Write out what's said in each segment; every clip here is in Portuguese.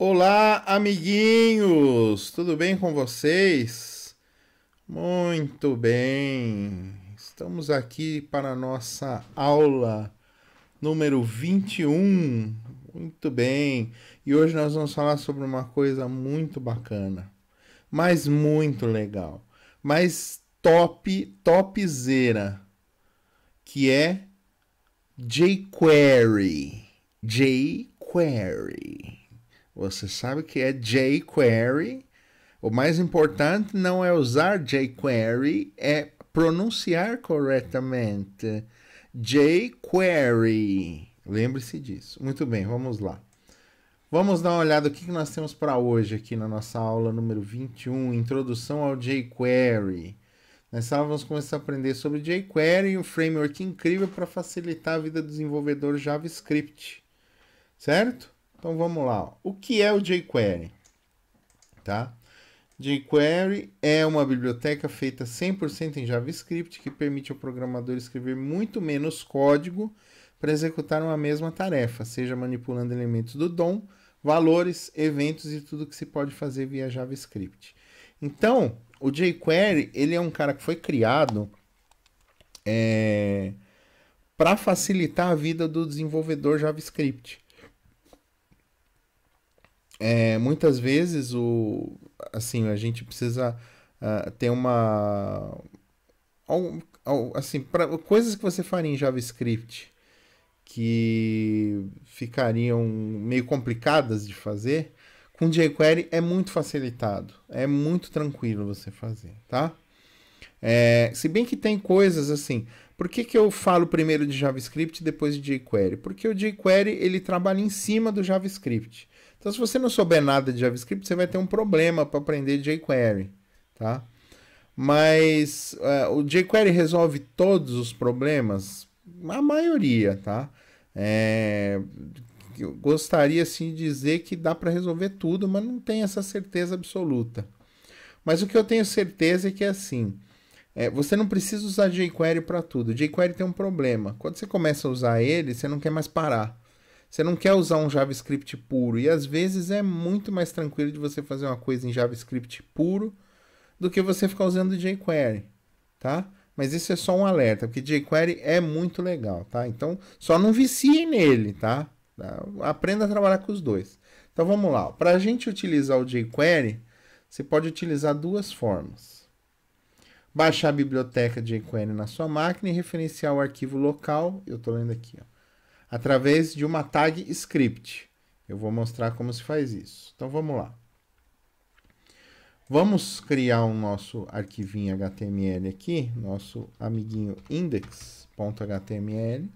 Olá, amiguinhos! Tudo bem com vocês? Muito bem! Estamos aqui para a nossa aula número 21. Muito bem! E hoje nós vamos falar sobre uma coisa muito bacana, mas muito legal, mas top, topzera, que é jQuery. jQuery. Você sabe que é jQuery. O mais importante não é usar jQuery, é pronunciar corretamente. jQuery. Lembre-se disso. Muito bem, vamos lá. Vamos dar uma olhada o que nós temos para hoje aqui na nossa aula número 21, Introdução ao jQuery. Nessa aula vamos começar a aprender sobre jQuery, um framework incrível para facilitar a vida do desenvolvedor JavaScript. Certo? Então vamos lá. O que é o jQuery? Tá? jQuery é uma biblioteca feita 100% em JavaScript que permite ao programador escrever muito menos código para executar uma mesma tarefa, seja manipulando elementos do DOM, valores, eventos e tudo que se pode fazer via JavaScript. Então, o jQuery ele é um cara que foi criado é, eh, para facilitar a vida do desenvolvedor JavaScript é, muitas vezes o assim a gente precisa uh, ter uma assim pra, coisas que você faria em JavaScript que ficariam meio complicadas de fazer com jQuery é muito facilitado é muito tranquilo você fazer tá é, se bem que tem coisas assim. Por que, que eu falo primeiro de JavaScript e depois de jQuery? Porque o jQuery ele trabalha em cima do JavaScript. Então, se você não souber nada de JavaScript, você vai ter um problema para aprender jQuery, tá? Mas uh, o jQuery resolve todos os problemas? A maioria, tá? É... Eu gostaria, assim, de dizer que dá para resolver tudo, mas não tenho essa certeza absoluta. Mas o que eu tenho certeza é que é assim... É, você não precisa usar jQuery para tudo. jQuery tem um problema. Quando você começa a usar ele, você não quer mais parar. Você não quer usar um JavaScript puro. E às vezes é muito mais tranquilo de você fazer uma coisa em JavaScript puro do que você ficar usando jQuery, tá? Mas isso é só um alerta, porque jQuery é muito legal, tá? Então, só não vicie nele, tá? Aprenda a trabalhar com os dois. Então, vamos lá. Para a gente utilizar o jQuery, você pode utilizar duas formas. Baixar a biblioteca jQuery na sua máquina e referenciar o arquivo local. Eu estou lendo aqui, ó através de uma tag script. Eu vou mostrar como se faz isso. Então vamos lá. Vamos criar o um nosso arquivinho HTML aqui, nosso amiguinho index.html.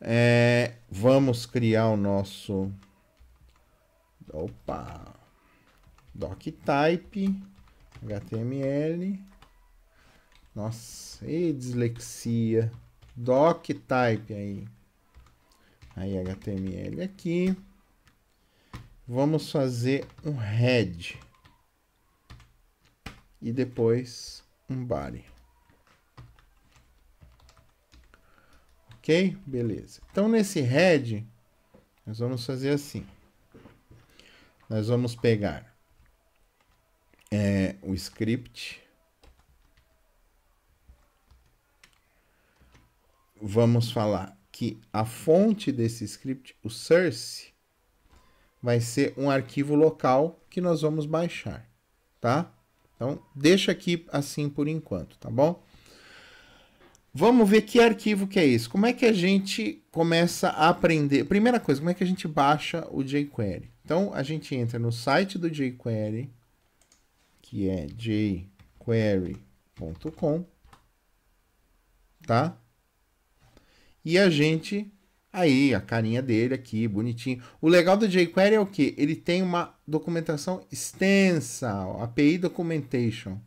É, vamos criar o nosso opa, doctype HTML. Nossa, e dislexia. Doctype aí. Aí HTML aqui. Vamos fazer um head. E depois um body. Ok? Beleza. Então, nesse head, nós vamos fazer assim. Nós vamos pegar é, o script. Vamos falar que a fonte desse script, o source, vai ser um arquivo local que nós vamos baixar, tá? Então, deixa aqui assim por enquanto, tá bom? Vamos ver que arquivo que é esse. Como é que a gente começa a aprender? Primeira coisa, como é que a gente baixa o jQuery? Então, a gente entra no site do jQuery, que é jQuery.com, tá? E a gente aí a carinha dele aqui, bonitinho. O legal do jQuery é o que? Ele tem uma documentação extensa, API Documentation.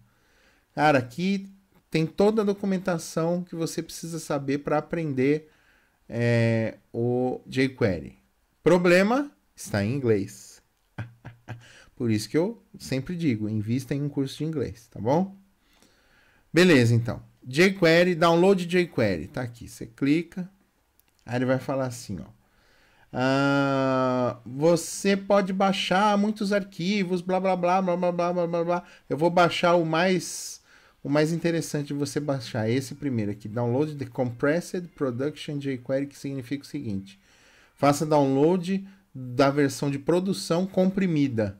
Cara, aqui tem toda a documentação que você precisa saber para aprender é, o jQuery. Problema está em inglês. Por isso que eu sempre digo, invista em um curso de inglês, tá bom? Beleza, então jQuery, download jQuery. Tá aqui, você clica. Aí ele vai falar assim, ó. Ah, você pode baixar muitos arquivos, blá blá blá blá blá blá blá blá. Eu vou baixar o mais o mais interessante de você baixar esse primeiro aqui, download the compressed production jQuery, que significa o seguinte: faça download da versão de produção comprimida.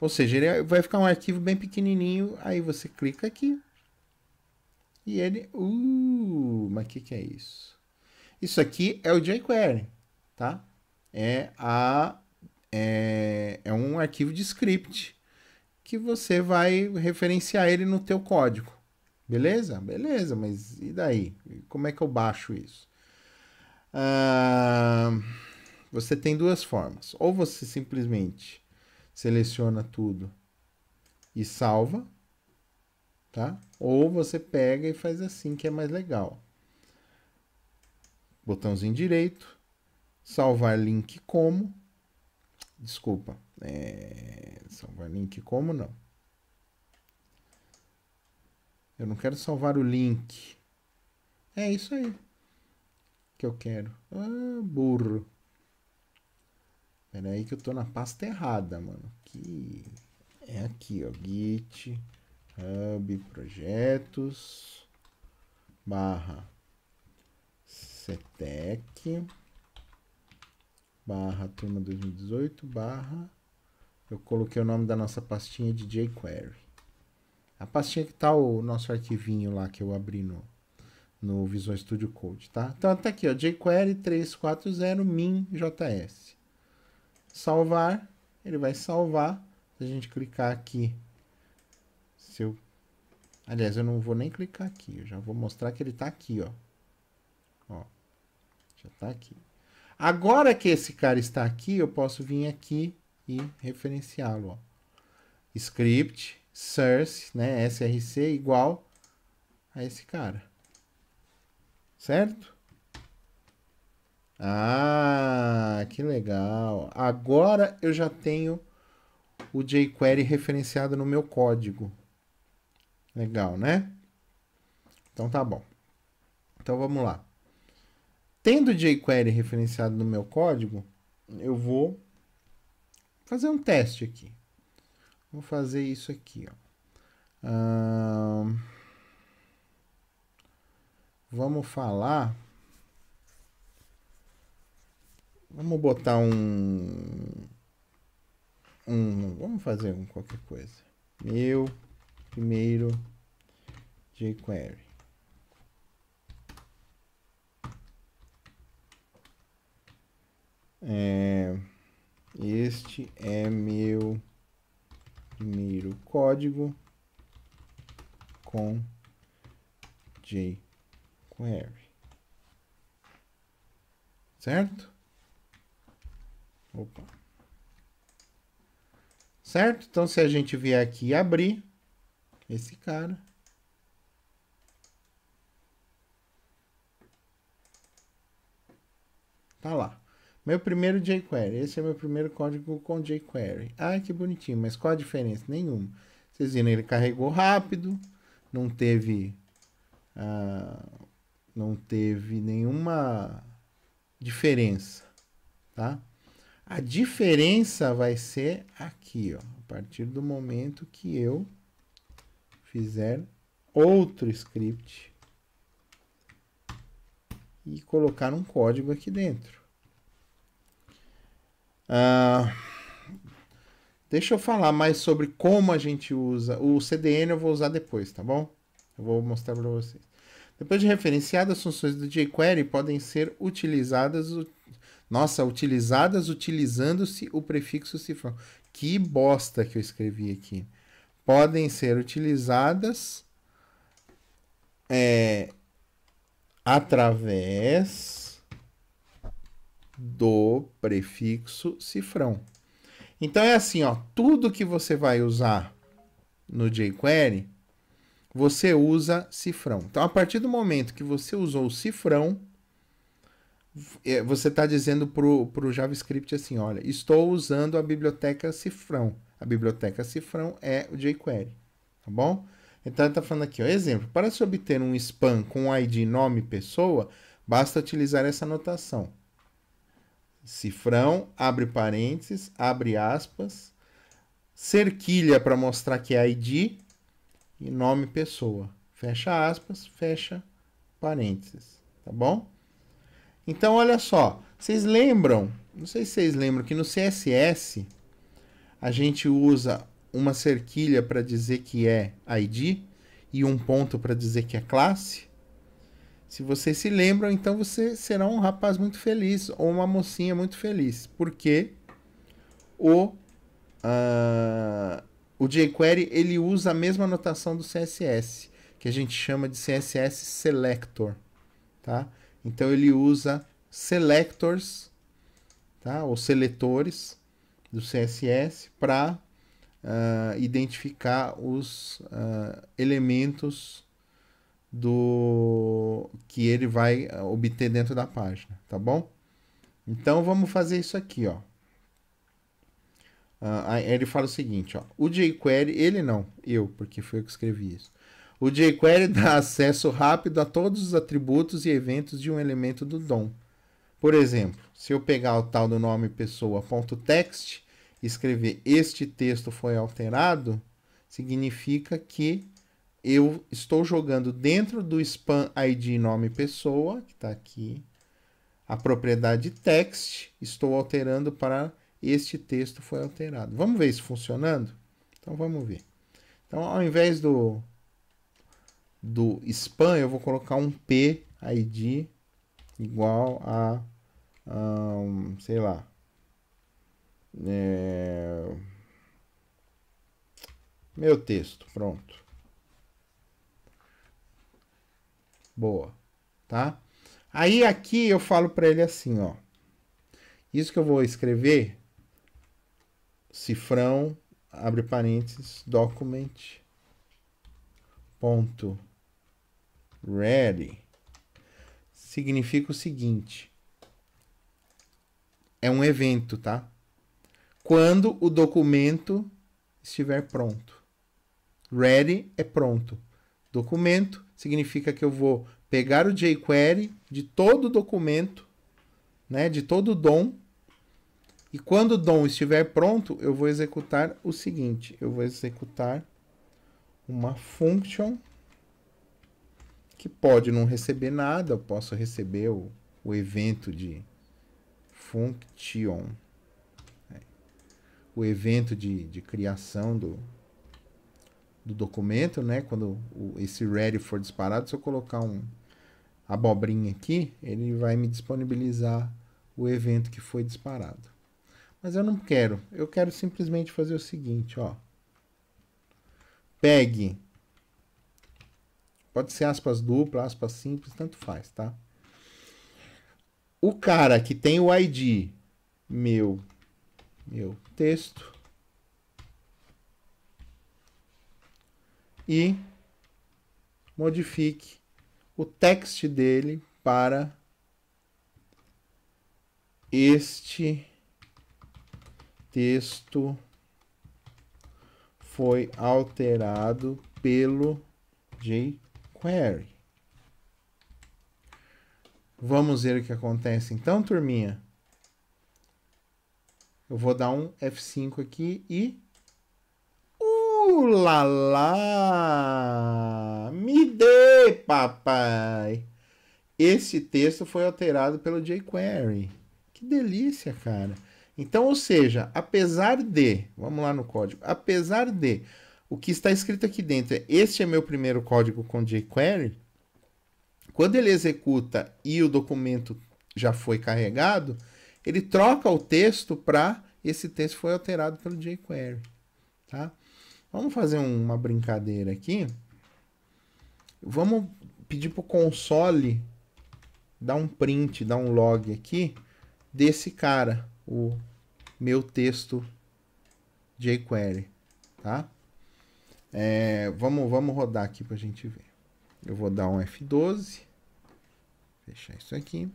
Ou seja, ele vai ficar um arquivo bem pequenininho, aí você clica aqui, e ele, uh, mas o que, que é isso? Isso aqui é o jQuery, tá? É, a, é, é um arquivo de script que você vai referenciar ele no teu código. Beleza? Beleza, mas e daí? Como é que eu baixo isso? Ah, você tem duas formas. Ou você simplesmente seleciona tudo e salva, tá? Ou você pega e faz assim, que é mais legal. Botãozinho direito, salvar link como, desculpa, é... salvar link como não. Eu não quero salvar o link. É isso aí que eu quero. Ah, burro. Pera aí que eu tô na pasta errada, mano. Que é aqui, ó, git hub projetos barra setec barra turma 2018 barra eu coloquei o nome da nossa pastinha de jQuery a pastinha que tá o nosso arquivinho lá que eu abri no no Visual Studio Code, tá? Então tá aqui, ó, jQuery 340 minjs. Salvar, ele vai salvar. Se a gente clicar aqui se eu... Aliás, eu não vou nem clicar aqui. Eu já vou mostrar que ele está aqui, ó. Ó. Já está aqui. Agora que esse cara está aqui, eu posso vir aqui e referenciá-lo, Script, source, né? SRC igual a esse cara. Certo? Ah, que legal. Agora eu já tenho o jQuery referenciado no meu código. Legal, né? Então tá bom. Então vamos lá. Tendo jQuery referenciado no meu código, eu vou fazer um teste aqui. Vou fazer isso aqui, ó. vamos falar. Vamos botar um, um. Vamos fazer um, qualquer coisa. Meu primeiro jQuery. É, este é meu primeiro código com jQuery. Certo? Opa. Certo? Então, se a gente vier aqui e abrir, esse cara. Tá lá. Meu primeiro jQuery. Esse é meu primeiro código com jQuery. Ai, que bonitinho. Mas qual a diferença? Nenhuma. Vocês viram, ele carregou rápido. Não teve... Ah, não teve nenhuma diferença, tá? A diferença vai ser aqui, ó. A partir do momento que eu fizer outro script e colocar um código aqui dentro. Ah, deixa eu falar mais sobre como a gente usa. O CDN eu vou usar depois, tá bom? Eu vou mostrar para vocês. Depois de referenciado, as funções do jQuery podem ser utilizadas. Nossa, utilizadas utilizando-se o prefixo cifrão. Que bosta que eu escrevi aqui podem ser utilizadas é, através do prefixo cifrão. Então é assim, ó, tudo que você vai usar no jQuery, você usa cifrão. Então a partir do momento que você usou o cifrão, é, você está dizendo para o JavaScript assim, olha, estou usando a biblioteca cifrão. A biblioteca cifrão é o jQuery, tá bom? Então ele está falando aqui, ó, exemplo, para se obter um spam com ID nome pessoa, basta utilizar essa notação. Cifrão, abre parênteses, abre aspas, cerquilha para mostrar que é ID e nome pessoa. Fecha aspas, fecha parênteses, tá bom? Então olha só, vocês lembram, não sei se vocês lembram que no CSS a gente usa uma cerquilha para dizer que é ID e um ponto para dizer que é classe. Se vocês se lembram, então você será um rapaz muito feliz ou uma mocinha muito feliz, porque o, uh, o jQuery ele usa a mesma notação do CSS, que a gente chama de CSS selector, tá? Então ele usa selectors, tá? Ou seletores do CSS para uh, ah, identificar os uh, elementos do que ele vai obter dentro da página, tá bom? Então vamos fazer isso aqui, ó. Uh, ele fala o seguinte, ó, o jQuery, ele não, eu, porque foi eu que escrevi isso. O jQuery dá acesso rápido a todos os atributos e eventos de um elemento do DOM. Por exemplo, se eu pegar o tal do nome pessoa.text e escrever este texto foi alterado, significa que eu estou jogando dentro do span ID nome pessoa, que está aqui, a propriedade text, estou alterando para este texto foi alterado. Vamos ver isso funcionando? Então vamos ver. Então ao invés do, do span, eu vou colocar um p id igual a, um, sei lá, é, meu texto, pronto. Boa, tá? Aí aqui eu falo para ele assim, ó. Isso que eu vou escrever, cifrão, abre parênteses, document, ponto, ready significa o seguinte: é um evento, tá? Quando o documento estiver pronto. Ready é pronto. Documento significa que eu vou pegar o jQuery de todo o documento, né, de todo o DOM, e quando o DOM estiver pronto, eu vou executar o seguinte, eu vou executar uma function que pode não receber nada, eu posso receber o, o evento de function, né? o evento de, de criação do, do documento, né? Quando o, esse ready for disparado, se eu colocar um abobrinha aqui, ele vai me disponibilizar o evento que foi disparado. Mas eu não quero. Eu quero simplesmente fazer o seguinte, ó. Pegue Pode ser aspas dupla, aspas simples, tanto faz, tá? O cara que tem o ID meu meu texto e modifique o text dele para este texto foi alterado pelo J Query. Vamos ver o que acontece então, turminha. Eu vou dar um F5 aqui e... Ulala! Me dê, papai! Esse texto foi alterado pelo jQuery. Que delícia, cara! Então, ou seja, apesar de... Vamos lá no código. Apesar de o que está escrito aqui dentro é: este é meu primeiro código com jQuery. Quando ele executa e o documento já foi carregado, ele troca o texto para esse texto foi alterado pelo jQuery, tá? Vamos fazer uma brincadeira aqui. Vamos pedir para o console dar um print, dar um log aqui desse cara, o meu texto jQuery, tá? É, vamos, vamos rodar aqui para a gente ver. Eu vou dar um F12. Fechar isso aqui.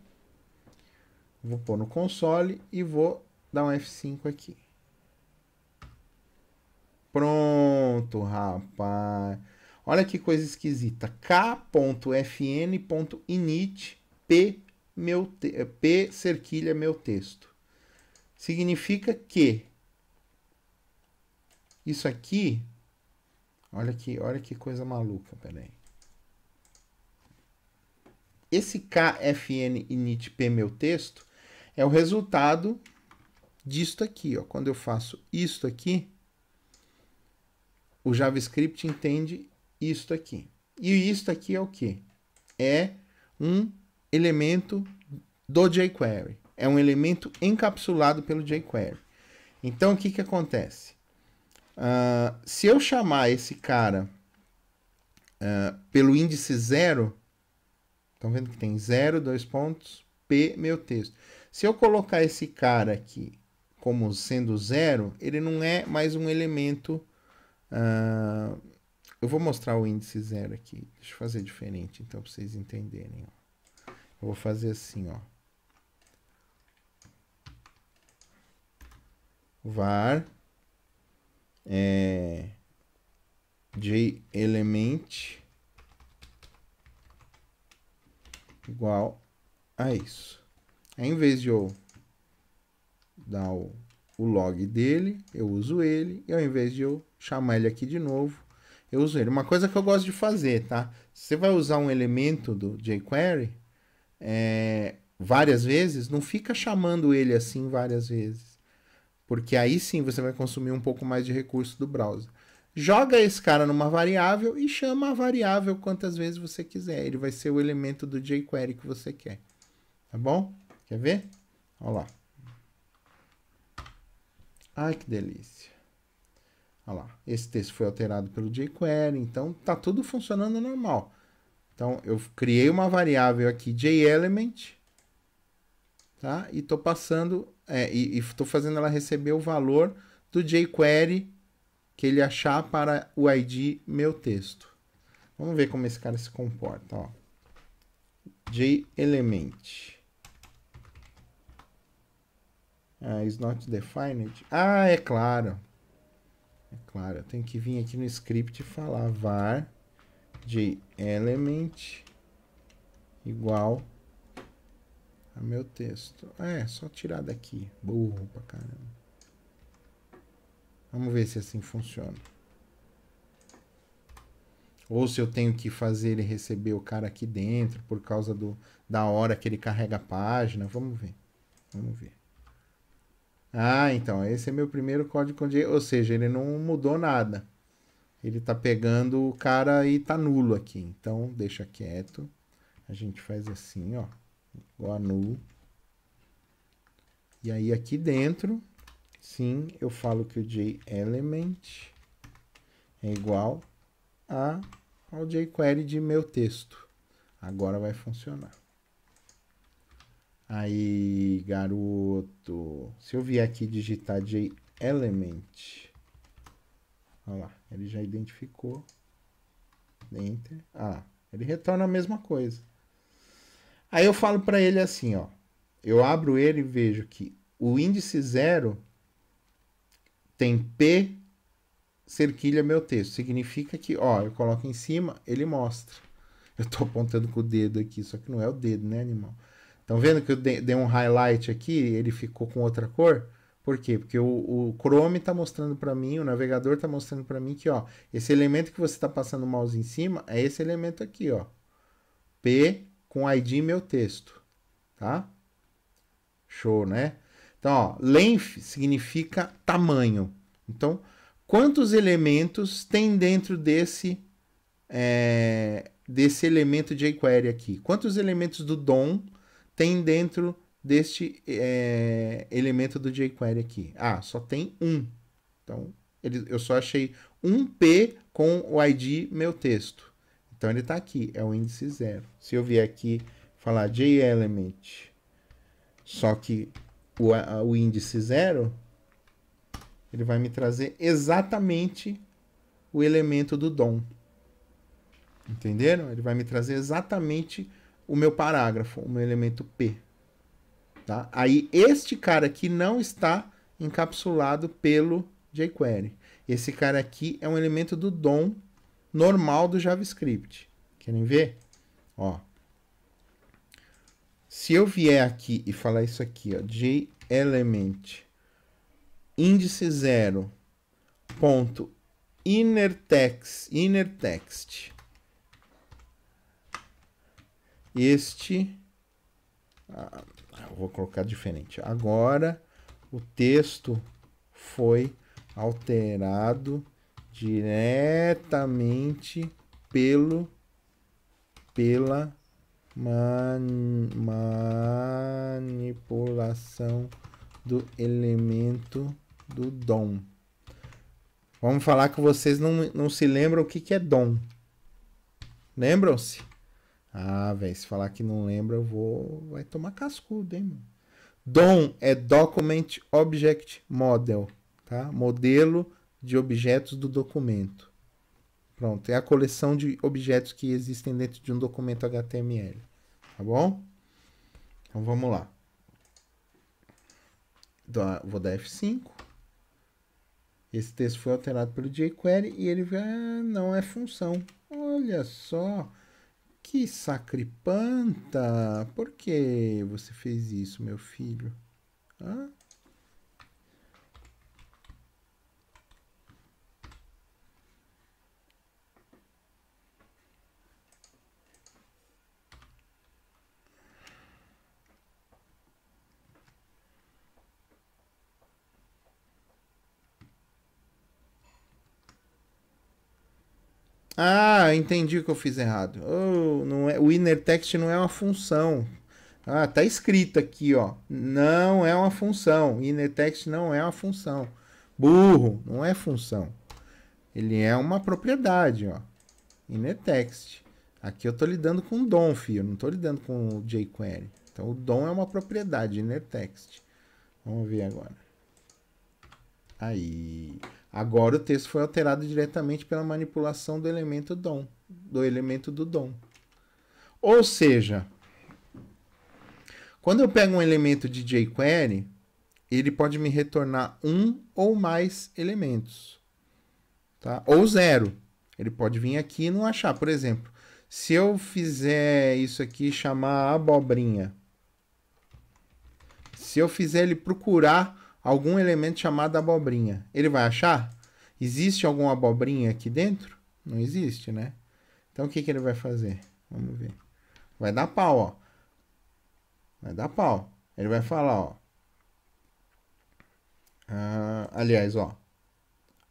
Vou pôr no console e vou dar um F5 aqui. Pronto, rapaz. Olha que coisa esquisita. k.fn.init p, meu te... Eh, p cerquilha meu texto. Significa que isso aqui Olha que, olha que coisa maluca, peraí. Esse KFN init P meu texto é o resultado disto aqui, ó. Quando eu faço isto aqui, o JavaScript entende isto aqui. E isto aqui é o que? É um elemento do jQuery. É um elemento encapsulado pelo jQuery. Então, o que, que acontece? Ah, se eu chamar esse cara uh, pelo índice zero, estão vendo que tem zero, dois pontos, P, meu texto. Se eu colocar esse cara aqui como sendo zero, ele não é mais um elemento. Uh, eu vou mostrar o índice zero aqui. Deixa eu fazer diferente, então, para vocês entenderem. Ó. Eu vou fazer assim, ó. var é, j element igual a isso. Aí, em vez de eu dar o, o log dele, eu uso ele, e ao invés de eu chamar ele aqui de novo, eu uso ele. Uma coisa que eu gosto de fazer, tá? Você vai usar um elemento do jQuery é, várias vezes, não fica chamando ele assim várias vezes porque aí sim você vai consumir um pouco mais de recurso do browser. Joga esse cara numa variável e chama a variável quantas vezes você quiser. Ele vai ser o elemento do jQuery que você quer. Tá bom? Quer ver? Olha lá. Ai, que delícia. Olha lá. Esse texto foi alterado pelo jQuery, então tá tudo funcionando normal. Então, eu criei uma variável aqui, jelement, tá? E tô passando é, e estou fazendo ela receber o valor do jQuery que ele achar para o ID meu texto. Vamos ver como esse cara se comporta. Ó. JElement. Ah, is not defined. Ah, é claro. É claro, eu tenho que vir aqui no script e falar var JElement igual é meu texto. É, só tirar daqui. Burro pra caramba. Vamos ver se assim funciona. Ou se eu tenho que fazer ele receber o cara aqui dentro por causa do, da hora que ele carrega a página. Vamos ver. Vamos ver. Ah, então, esse é meu primeiro código de... Ou seja, ele não mudou nada. Ele tá pegando o cara e tá nulo aqui. Então, deixa quieto. A gente faz assim, ó igual a null. E aí aqui dentro, sim, eu falo que o JElement é igual a, ao jQuery de meu texto. Agora vai funcionar. Aí, garoto, se eu vier aqui digitar JElement, olha lá, ele já identificou. Enter. Ah, ele retorna a mesma coisa. Aí eu falo para ele assim, ó. Eu abro ele e vejo que o índice zero tem P cerquilha meu texto. Significa que, ó, eu coloco em cima, ele mostra. Eu tô apontando com o dedo aqui, só que não é o dedo, né, animal? Estão vendo que eu dei um highlight aqui, ele ficou com outra cor? Por quê? Porque o, o Chrome está mostrando para mim, o navegador está mostrando para mim que, ó, esse elemento que você está passando o mouse em cima é esse elemento aqui, ó. P com ID meu texto, tá? Show, né? Então, ó, length significa tamanho. Então, quantos elementos tem dentro desse é, desse elemento jQuery aqui? Quantos elementos do DOM tem dentro deste é, elemento do jQuery aqui? Ah, só tem um. Então, ele, eu só achei um P com o ID meu texto. Então ele está aqui, é o índice zero. Se eu vier aqui falar JElement, só que o, o índice zero, ele vai me trazer exatamente o elemento do DOM. Entenderam? Ele vai me trazer exatamente o meu parágrafo, o meu elemento P. Tá? Aí este cara aqui não está encapsulado pelo jQuery. Esse cara aqui é um elemento do DOM normal do JavaScript. Querem ver? Ó. Se eu vier aqui e falar isso aqui, ó, j element índice 0 ponto inner text, inner text. Este ah, vou colocar diferente. Agora o texto foi alterado diretamente pelo pela man, manipulação do elemento do dom. Vamos falar que vocês não, não se lembram o que, que é dom. Lembram-se? Ah, velho, se falar que não lembra, eu vou. Vai tomar cascudo, hein, mano? DOM é Document Object Model, tá? Modelo de objetos do documento. Pronto, é a coleção de objetos que existem dentro de um documento HTML. Tá bom? Então vamos lá. Então, ah, vou dar F5. Esse texto foi alterado pelo jQuery e ele ah, não é função. Olha só, que sacripanta! Por que você fez isso, meu filho? Hã? Ah, entendi o que eu fiz errado. Oh, não é, o inner text não é uma função. Ah, tá escrito aqui, ó. Não é uma função. Inner text não é uma função. Burro, não é função. Ele é uma propriedade, ó. Inner text. Aqui eu tô lidando com DOM, filho. Eu não tô lidando com o jQuery. Então o DOM é uma propriedade, inner text. Vamos ver agora. Aí. Agora o texto foi alterado diretamente pela manipulação do elemento dom, do elemento do dom. Ou seja, quando eu pego um elemento de jQuery, ele pode me retornar um ou mais elementos, tá? Ou zero. Ele pode vir aqui e não achar. Por exemplo, se eu fizer isso aqui chamar abobrinha, se eu fizer ele procurar algum elemento chamado abobrinha. Ele vai achar? Existe alguma abobrinha aqui dentro? Não existe, né? Então o que, que ele vai fazer? Vamos ver. Vai dar pau, ó. Vai dar pau. Ele vai falar, ó. Ah, aliás, ó.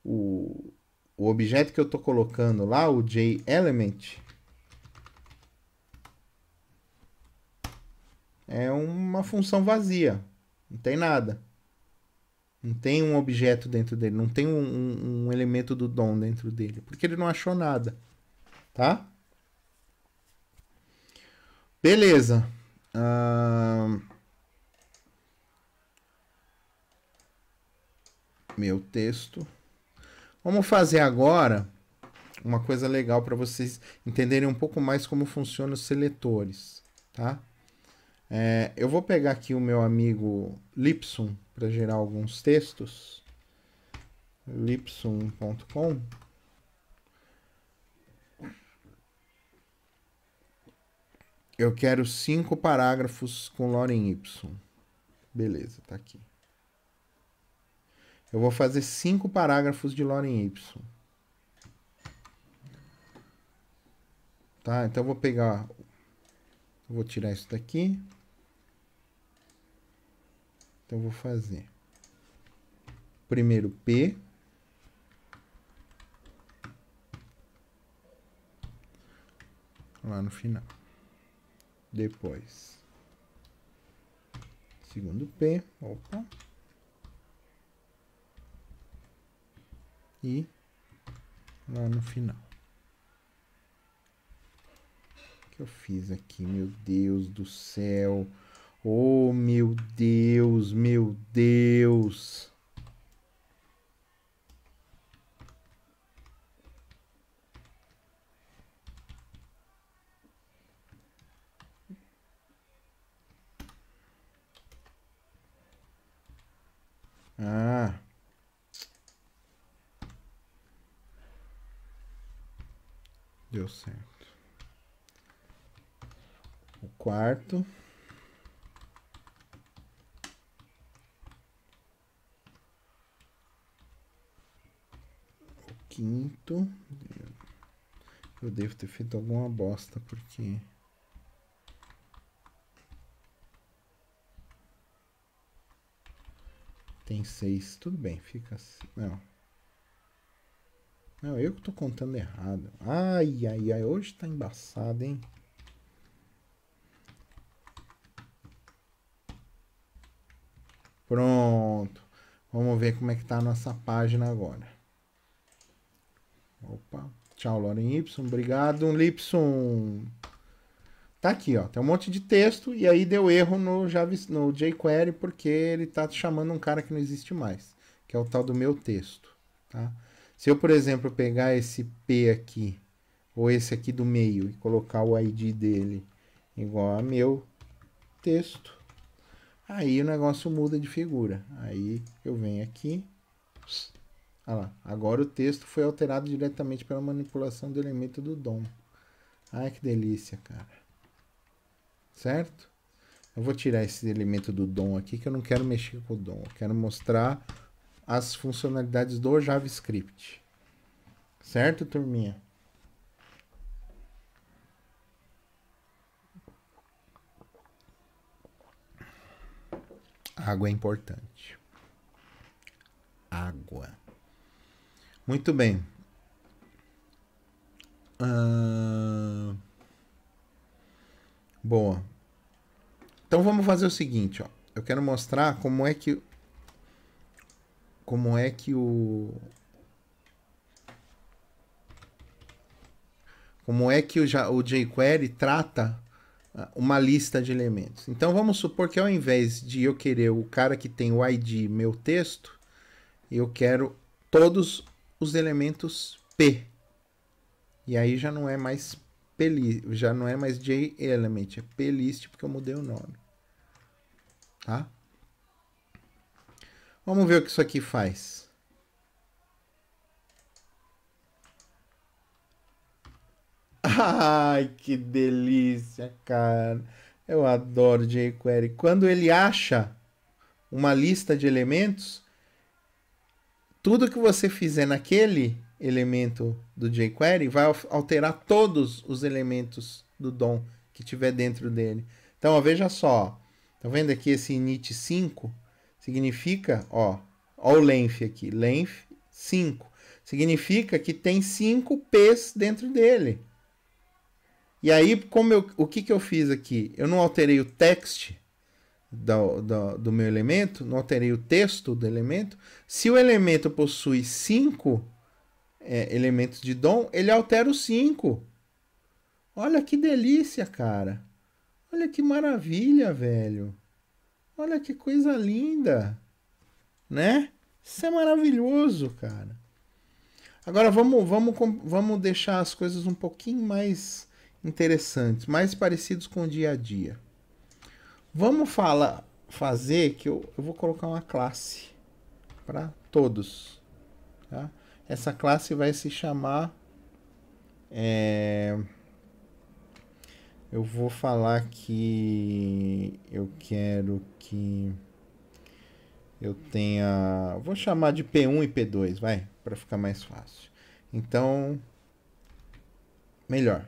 O, o objeto que eu estou colocando lá, o JElement, é uma função vazia. Não tem nada. Não tem um objeto dentro dele, não tem um, um elemento do dom dentro dele, porque ele não achou nada, tá? Beleza. Uh... Meu texto. Vamos fazer agora uma coisa legal para vocês entenderem um pouco mais como funcionam os seletores, tá? É, eu vou pegar aqui o meu amigo Lipsum para gerar alguns textos, lipsum.com, eu quero cinco parágrafos com Loren Y. Beleza, tá aqui. Eu vou fazer cinco parágrafos de Loren Y. Tá? Então eu vou pegar. vou tirar isso daqui. Então, eu vou fazer primeiro P. Lá no final. Depois. Segundo P. Opa. E lá no final. O que eu fiz aqui? Meu Deus do céu. Oh, meu Deus, meu Deus. Ah. Deu certo. O quarto. quinto. Eu devo ter feito alguma bosta, porque... Tem seis. Tudo bem, fica assim. Não. Não, eu que tô contando errado. Ai, ai, ai. Hoje tá embaçado, hein? Pronto. Vamos ver como é que tá a nossa página agora. Opa. Tchau, Loren Y. Obrigado, Lipson. Tá aqui, ó. Tem um monte de texto e aí deu erro no, Java, no jQuery porque ele tá chamando um cara que não existe mais, que é o tal do meu texto, tá? Se eu, por exemplo, pegar esse P aqui, ou esse aqui do meio, e colocar o ID dele igual a meu texto, aí o negócio muda de figura. Aí eu venho aqui, ah lá, agora o texto foi alterado diretamente pela manipulação do elemento do DOM. Ai, que delícia, cara. Certo? Eu vou tirar esse elemento do DOM aqui, que eu não quero mexer com o DOM. Eu quero mostrar as funcionalidades do JavaScript. Certo, turminha? Água é importante. Água. Muito bem. Uh... Boa. Então vamos fazer o seguinte, ó. Eu quero mostrar como é que como é que o como é que o, o jQuery trata ah, uma lista de elementos. Então vamos supor que ao invés de eu querer o cara que tem o ID meu texto, eu quero todos os elementos P. E aí já não é mais P, já não é mais J element, é P list porque eu mudei o nome. Tá? Vamos ver o que isso aqui faz. Ai, que delícia, cara. Eu adoro jQuery. Quando ele acha uma lista de elementos, tudo que você fizer naquele elemento do jQuery vai alterar todos os elementos do DOM que tiver dentro dele. Então, ó, veja só. Tá vendo aqui esse init 5? Significa, ó, ó o length aqui, length 5. Significa que tem 5 P's dentro dele. E aí, como eu, o que, que eu fiz aqui? Eu não alterei o text, do, do, do meu elemento, não alterei o texto do elemento. Se o elemento possui cinco é, elementos de dom, ele altera os cinco. Olha que delícia, cara. Olha que maravilha, velho. Olha que coisa linda. Né? Isso é maravilhoso, cara. Agora vamos, vamos, vamos deixar as coisas um pouquinho mais interessantes, mais parecidos com o dia a dia. Vamos falar, fazer que eu, eu vou colocar uma classe para todos. Tá? Essa classe vai se chamar... É, eu vou falar que eu quero que eu tenha... Vou chamar de P1 e P2, vai, para ficar mais fácil. Então, melhor.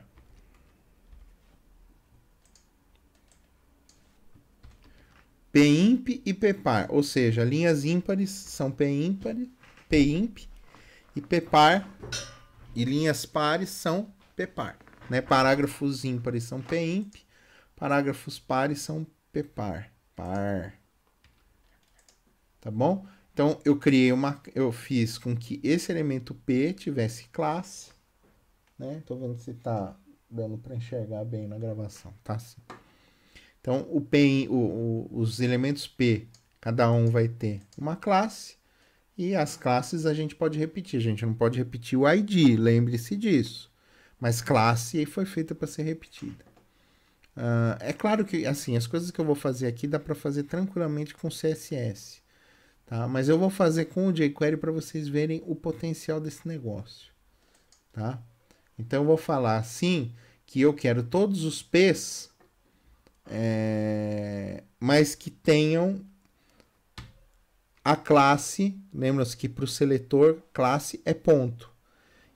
PIMP e PEPAR, ou seja, linhas ímpares são PIMPAR, PIMP e PEPAR e linhas pares são PEPAR. Né? Parágrafos ímpares são PIMP, parágrafos pares são PEPAR. Par. Tá bom? Então eu criei uma, eu fiz com que esse elemento P tivesse classe, né? Tô vendo se tá dando para enxergar bem na gravação, tá? Sim. Então, o P, o, o, os elementos P, cada um vai ter uma classe. E as classes a gente pode repetir. A gente não pode repetir o ID, lembre-se disso. Mas classe foi feita para ser repetida. Uh, é claro que, assim, as coisas que eu vou fazer aqui dá para fazer tranquilamente com CSS. Tá? Mas eu vou fazer com o jQuery para vocês verem o potencial desse negócio. Tá? Então eu vou falar assim que eu quero todos os P's é, mas que tenham a classe. lembra se que para o seletor, classe é ponto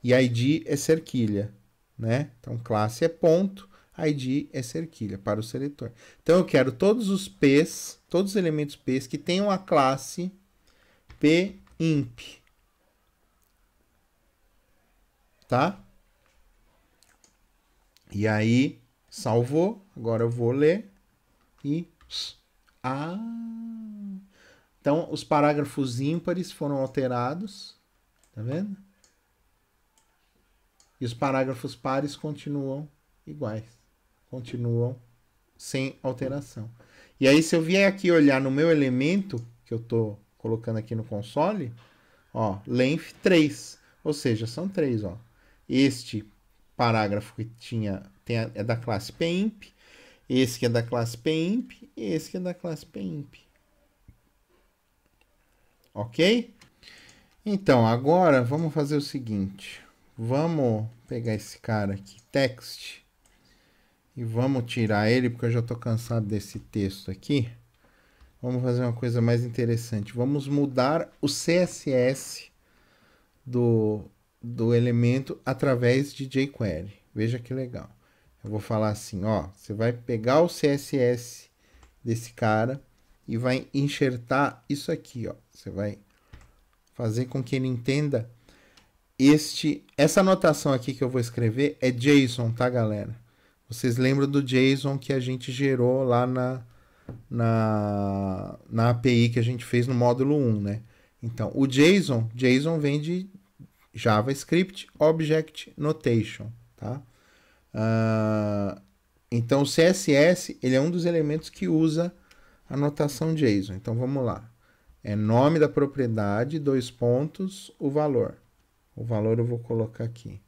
e ID é cerquilha, né? Então, classe é ponto, ID é cerquilha para o seletor. Então, eu quero todos os P's, todos os elementos P's que tenham a classe PIMP. Tá? E aí, salvou. Agora eu vou ler e. Ah! Então, os parágrafos ímpares foram alterados. Tá vendo? E os parágrafos pares continuam iguais. Continuam sem alteração. E aí, se eu vier aqui olhar no meu elemento, que eu estou colocando aqui no console, ó, length 3. Ou seja, são três. Ó. Este parágrafo que tinha tem a, é da classe pimp, esse que é da classe PIMP e esse que é da classe PIMP. Ok? Então, agora vamos fazer o seguinte. Vamos pegar esse cara aqui, text, e vamos tirar ele, porque eu já estou cansado desse texto aqui. Vamos fazer uma coisa mais interessante. Vamos mudar o CSS do, do elemento através de jQuery. Veja que legal. Eu vou falar assim, ó, você vai pegar o CSS desse cara e vai enxertar isso aqui, ó. Você vai fazer com que ele entenda este essa anotação aqui que eu vou escrever é JSON, tá, galera? Vocês lembram do JSON que a gente gerou lá na na, na API que a gente fez no módulo 1, né? Então, o JSON, JSON vem de JavaScript Object Notation, tá? Ah, então, o CSS ele é um dos elementos que usa a notação JSON. Então, vamos lá. É nome da propriedade, dois pontos, o valor. O valor eu vou colocar aqui.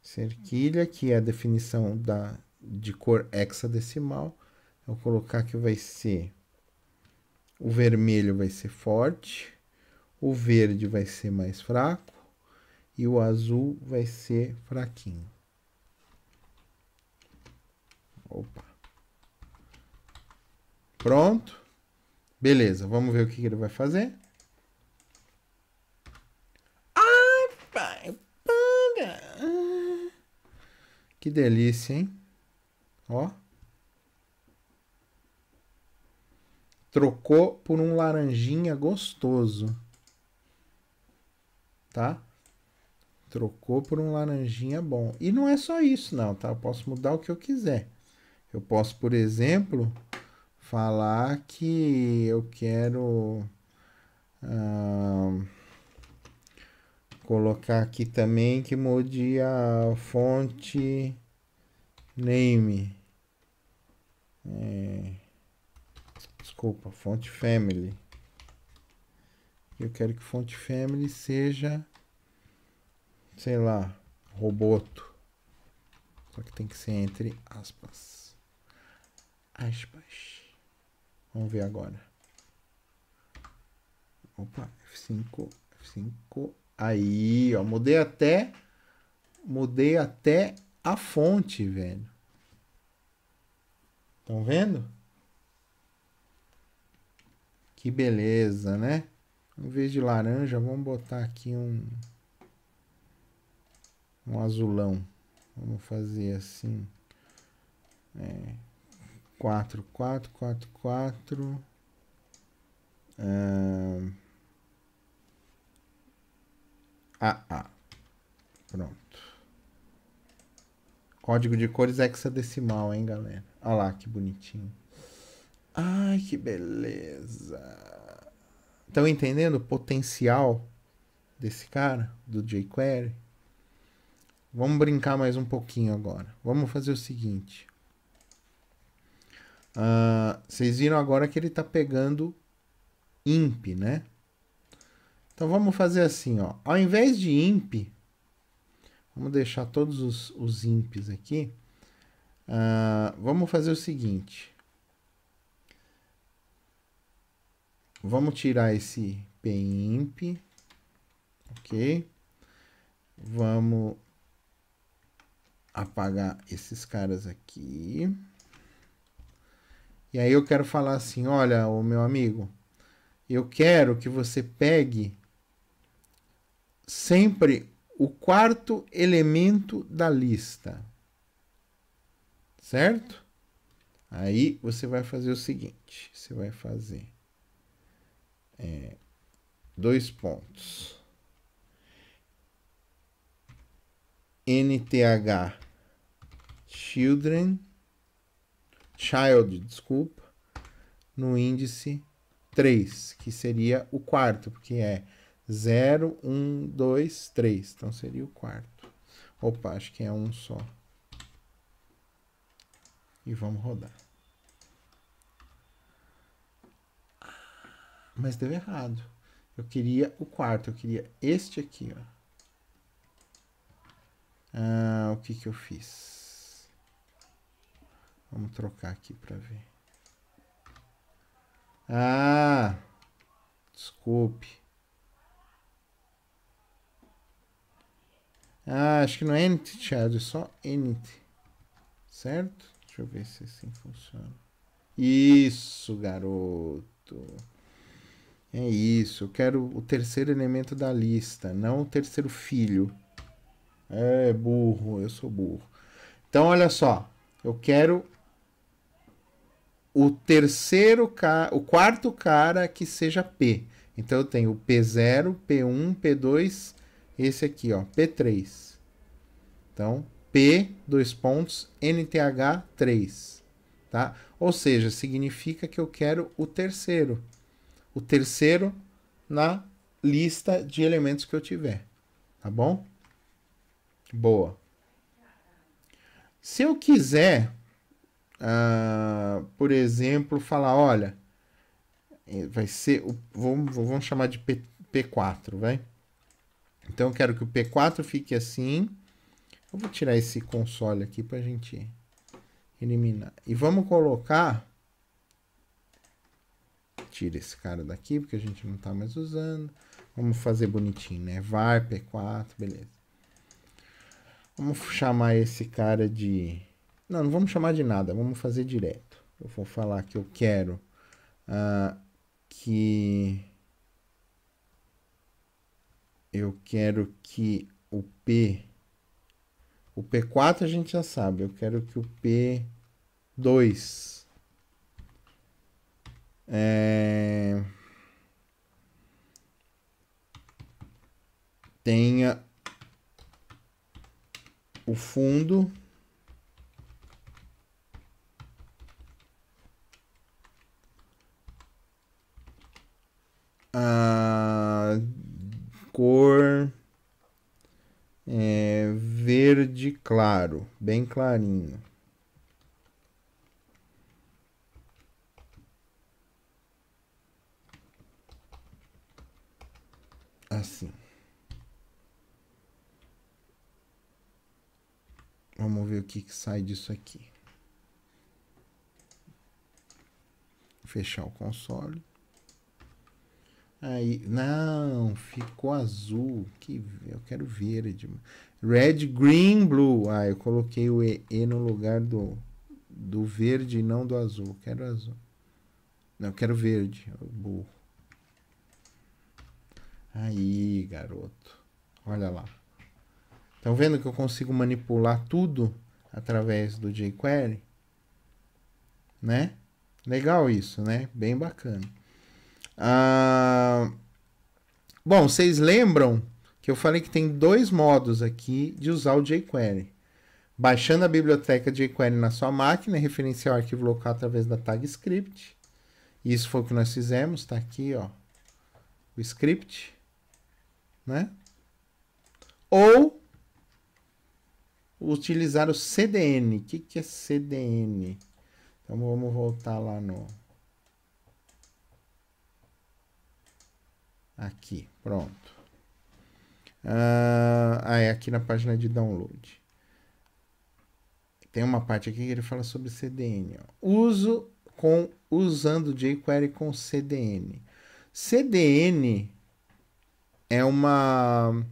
Cerquilha, que é a definição da, de cor hexadecimal. Eu vou colocar que vai ser... O vermelho vai ser forte, o verde vai ser mais fraco e o azul vai ser fraquinho. Opa. Pronto. Beleza, vamos ver o que ele vai fazer. Ai, pai, para. Que delícia, hein? Ó. Trocou por um laranjinha gostoso. Tá? Trocou por um laranjinha bom. E não é só isso, não, tá? Eu posso mudar o que eu quiser. Eu posso, por exemplo, falar que eu quero ah, colocar aqui também que mude a fonte name. É, desculpa, fonte family. Eu quero que fonte family seja, sei lá, roboto. Só que tem que ser entre aspas aspas. Vamos ver agora. Opa, F5, F5. Aí, ó, mudei até mudei até a fonte, velho. Estão vendo? Que beleza, né? Em vez de laranja, vamos botar aqui um um azulão. Vamos fazer assim. É, 4444. Ah, ah, ah. Pronto. Código de cores hexadecimal, hein, galera? Olha lá, que bonitinho. Ai, que beleza. Estão entendendo o potencial desse cara, do jQuery? Vamos brincar mais um pouquinho agora. Vamos fazer o seguinte. Uh, vocês viram agora que ele está pegando imp, né? Então vamos fazer assim, ó. Ao invés de imp, vamos deixar todos os, os imps aqui. Uh, vamos fazer o seguinte. Vamos tirar esse pimp, ok? Vamos apagar esses caras aqui. E aí eu quero falar assim: olha, o meu amigo, eu quero que você pegue sempre o quarto elemento da lista. Certo? Aí você vai fazer o seguinte: você vai fazer é, dois pontos. NTH Children child, desculpa, no índice 3, que seria o quarto, porque é 0, 1, 2, 3. Então seria o quarto. Opa, acho que é um só. E vamos rodar. Mas deu errado. Eu queria o quarto, eu queria este aqui, ó. Ah, o que que eu fiz? Vamos trocar aqui para ver. Ah, desculpe. Ah, acho que não é entity Thiago, é só entity. Certo? Deixa eu ver se é assim funciona. Isso, garoto. É isso. Eu quero o terceiro elemento da lista, não o terceiro filho. É burro, eu sou burro. Então, olha só. Eu quero o terceiro o quarto cara que seja P. Então eu tenho P0, P1, P2, esse aqui, ó, P3. Então, P, dois pontos, NTH 3, tá? Ou seja, significa que eu quero o terceiro. O terceiro na lista de elementos que eu tiver, tá bom? Boa. Se eu quiser ah, por exemplo, falar, olha, eh, vai ser, vamos, vamos chamar de P, P4, vai? Então eu quero que o P4 fique assim. Eu vou tirar esse console aqui para a gente eliminar. E vamos colocar... Tira esse cara daqui, porque a gente não está mais usando. Vamos fazer bonitinho, né? VAR, P4, beleza. Vamos chamar esse cara de não, não vamos chamar de nada, vamos fazer direto. Eu vou falar que eu quero uh, que. Eu quero que o P. O P4 a gente já sabe, eu quero que o P2. É... tenha o fundo a cor é, verde claro, bem clarinho. Assim. Vamos ver o que, que sai disso aqui. Fechar o console. Aí, não, ficou azul. Que eu quero verde. Red, green, blue. Ah, eu coloquei o e no lugar do do verde e não do azul. Quero azul. Não, quero verde, burro. Aí, garoto. Olha lá. Estão vendo que eu consigo manipular tudo através do jQuery? Né? Legal isso, né? Bem bacana. Ah, bom, vocês lembram que eu falei que tem dois modos aqui de usar o jQuery. Baixando a biblioteca jQuery na sua máquina, referenciar o arquivo local através da tag script. Isso foi o que nós fizemos, tá aqui, ó. O script, né? Ou utilizar o CDN. O que, que é CDN? Então vamos voltar lá no Aqui, pronto. Ah, ah, é aqui na página de download. Tem uma parte aqui que ele fala sobre CDN. Ó. Uso com usando jQuery com CDN. CDN é uma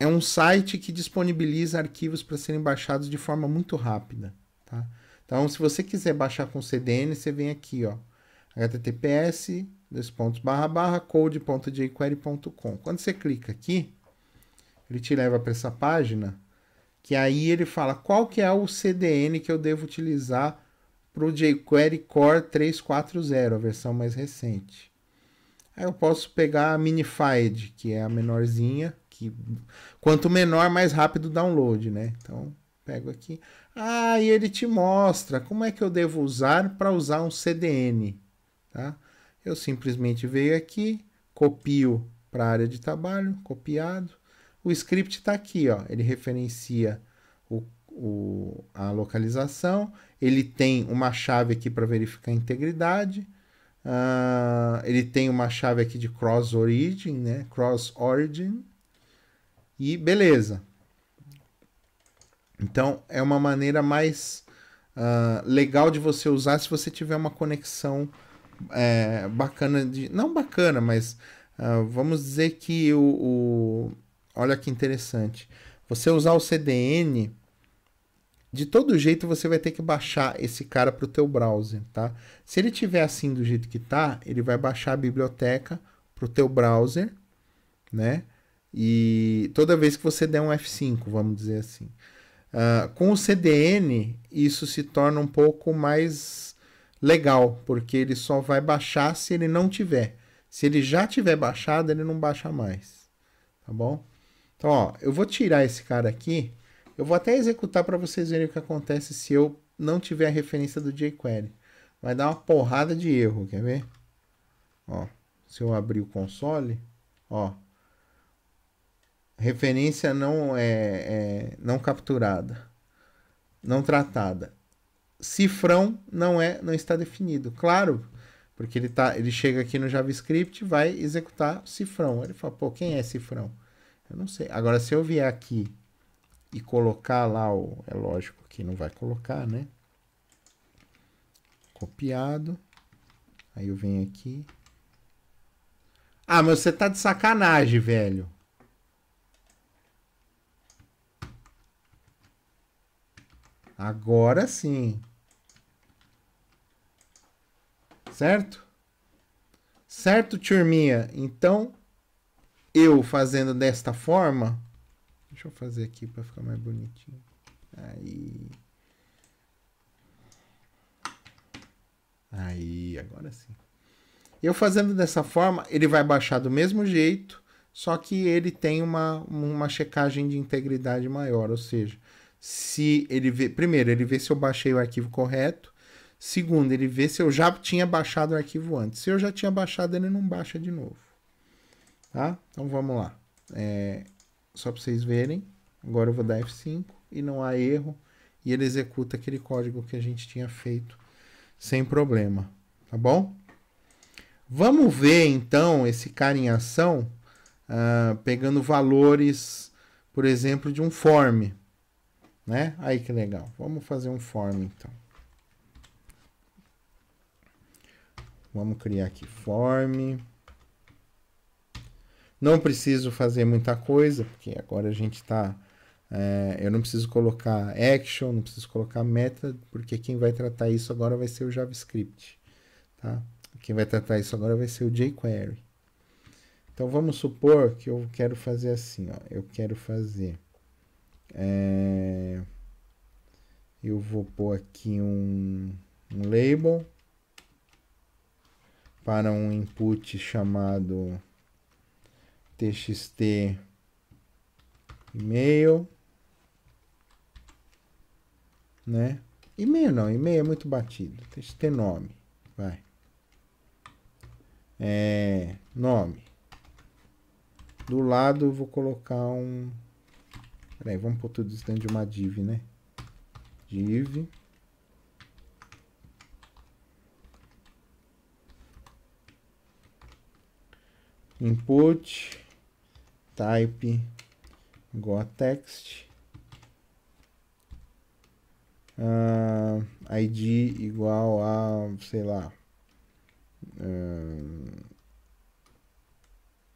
é um site que disponibiliza arquivos para serem baixados de forma muito rápida, tá? Então, se você quiser baixar com CDN, você vem aqui, ó, https dois pontos, barra, barra, code.jquery.com. Quando você clica aqui, ele te leva para essa página, que aí ele fala qual que é o CDN que eu devo utilizar para o jQuery Core 3.4.0, a versão mais recente. Aí eu posso pegar a Minified, que é a menorzinha, que quanto menor, mais rápido o download, né? Então, pego aqui. Ah, e ele te mostra como é que eu devo usar para usar um CDN, tá? Eu simplesmente venho aqui, copio para a área de trabalho, copiado. O script está aqui, ó, ele referencia o, o, a localização, ele tem uma chave aqui para verificar a integridade, uh, ele tem uma chave aqui de cross origin, né? Cross origin. E beleza. Então é uma maneira mais uh, legal de você usar se você tiver uma conexão é, bacana de. Não bacana, mas uh, vamos dizer que o, o, Olha que interessante. Você usar o CDN, de todo jeito você vai ter que baixar esse cara para o teu browser, tá? Se ele tiver assim do jeito que tá, ele vai baixar a biblioteca para o teu browser, né? E toda vez que você der um F5, vamos dizer assim. Uh, com o CDN, isso se torna um pouco mais legal, porque ele só vai baixar se ele não tiver. Se ele já tiver baixado, ele não baixa mais. Tá bom? Então, ó, eu vou tirar esse cara aqui. Eu vou até executar para vocês verem o que acontece se eu não tiver a referência do jQuery. Vai dar uma porrada de erro, quer ver? Ó, se eu abrir o console, ó, referência não é, é não capturada, não tratada cifrão não é não está definido. Claro, porque ele, tá, ele chega aqui no JavaScript vai executar cifrão. Ele fala, pô, quem é cifrão? Eu não sei. Agora, se eu vier aqui e colocar lá o... É lógico que não vai colocar, né? Copiado. Aí eu venho aqui. Ah, mas você tá de sacanagem, velho. Agora sim. Certo? Certo, turminha? Então, eu fazendo desta forma. Deixa eu fazer aqui para ficar mais bonitinho. Aí. Aí, agora sim. Eu fazendo dessa forma, ele vai baixar do mesmo jeito, só que ele tem uma, uma checagem de integridade maior. Ou seja, se ele vê. Primeiro, ele vê se eu baixei o arquivo correto. Segundo, ele vê se eu já tinha baixado o arquivo antes. Se eu já tinha baixado, ele não baixa de novo. Tá? Então vamos lá. É, só para vocês verem. Agora eu vou dar F5 e não há erro. E ele executa aquele código que a gente tinha feito sem problema. Tá bom? Vamos ver então esse cara em ação uh, pegando valores, por exemplo, de um form. Né? Aí que legal. Vamos fazer um form então. Vamos criar aqui form. Não preciso fazer muita coisa, porque agora a gente está... É, eh, eu não preciso colocar action, não preciso colocar method, porque quem vai tratar isso agora vai ser o JavaScript. Tá? Quem vai tratar isso agora vai ser o jQuery. Então vamos supor que eu quero fazer assim, ó. eu quero fazer... É, eu vou pôr aqui um, um label para um input chamado txt e-mail, né? E-mail não, e-mail é muito batido, txt nome, vai. É, nome. Do lado vou colocar um... Peraí, vamos pôr tudo isso dentro de uma div, né? Div. input type gotext uh, ah, id igual a sei lá uh,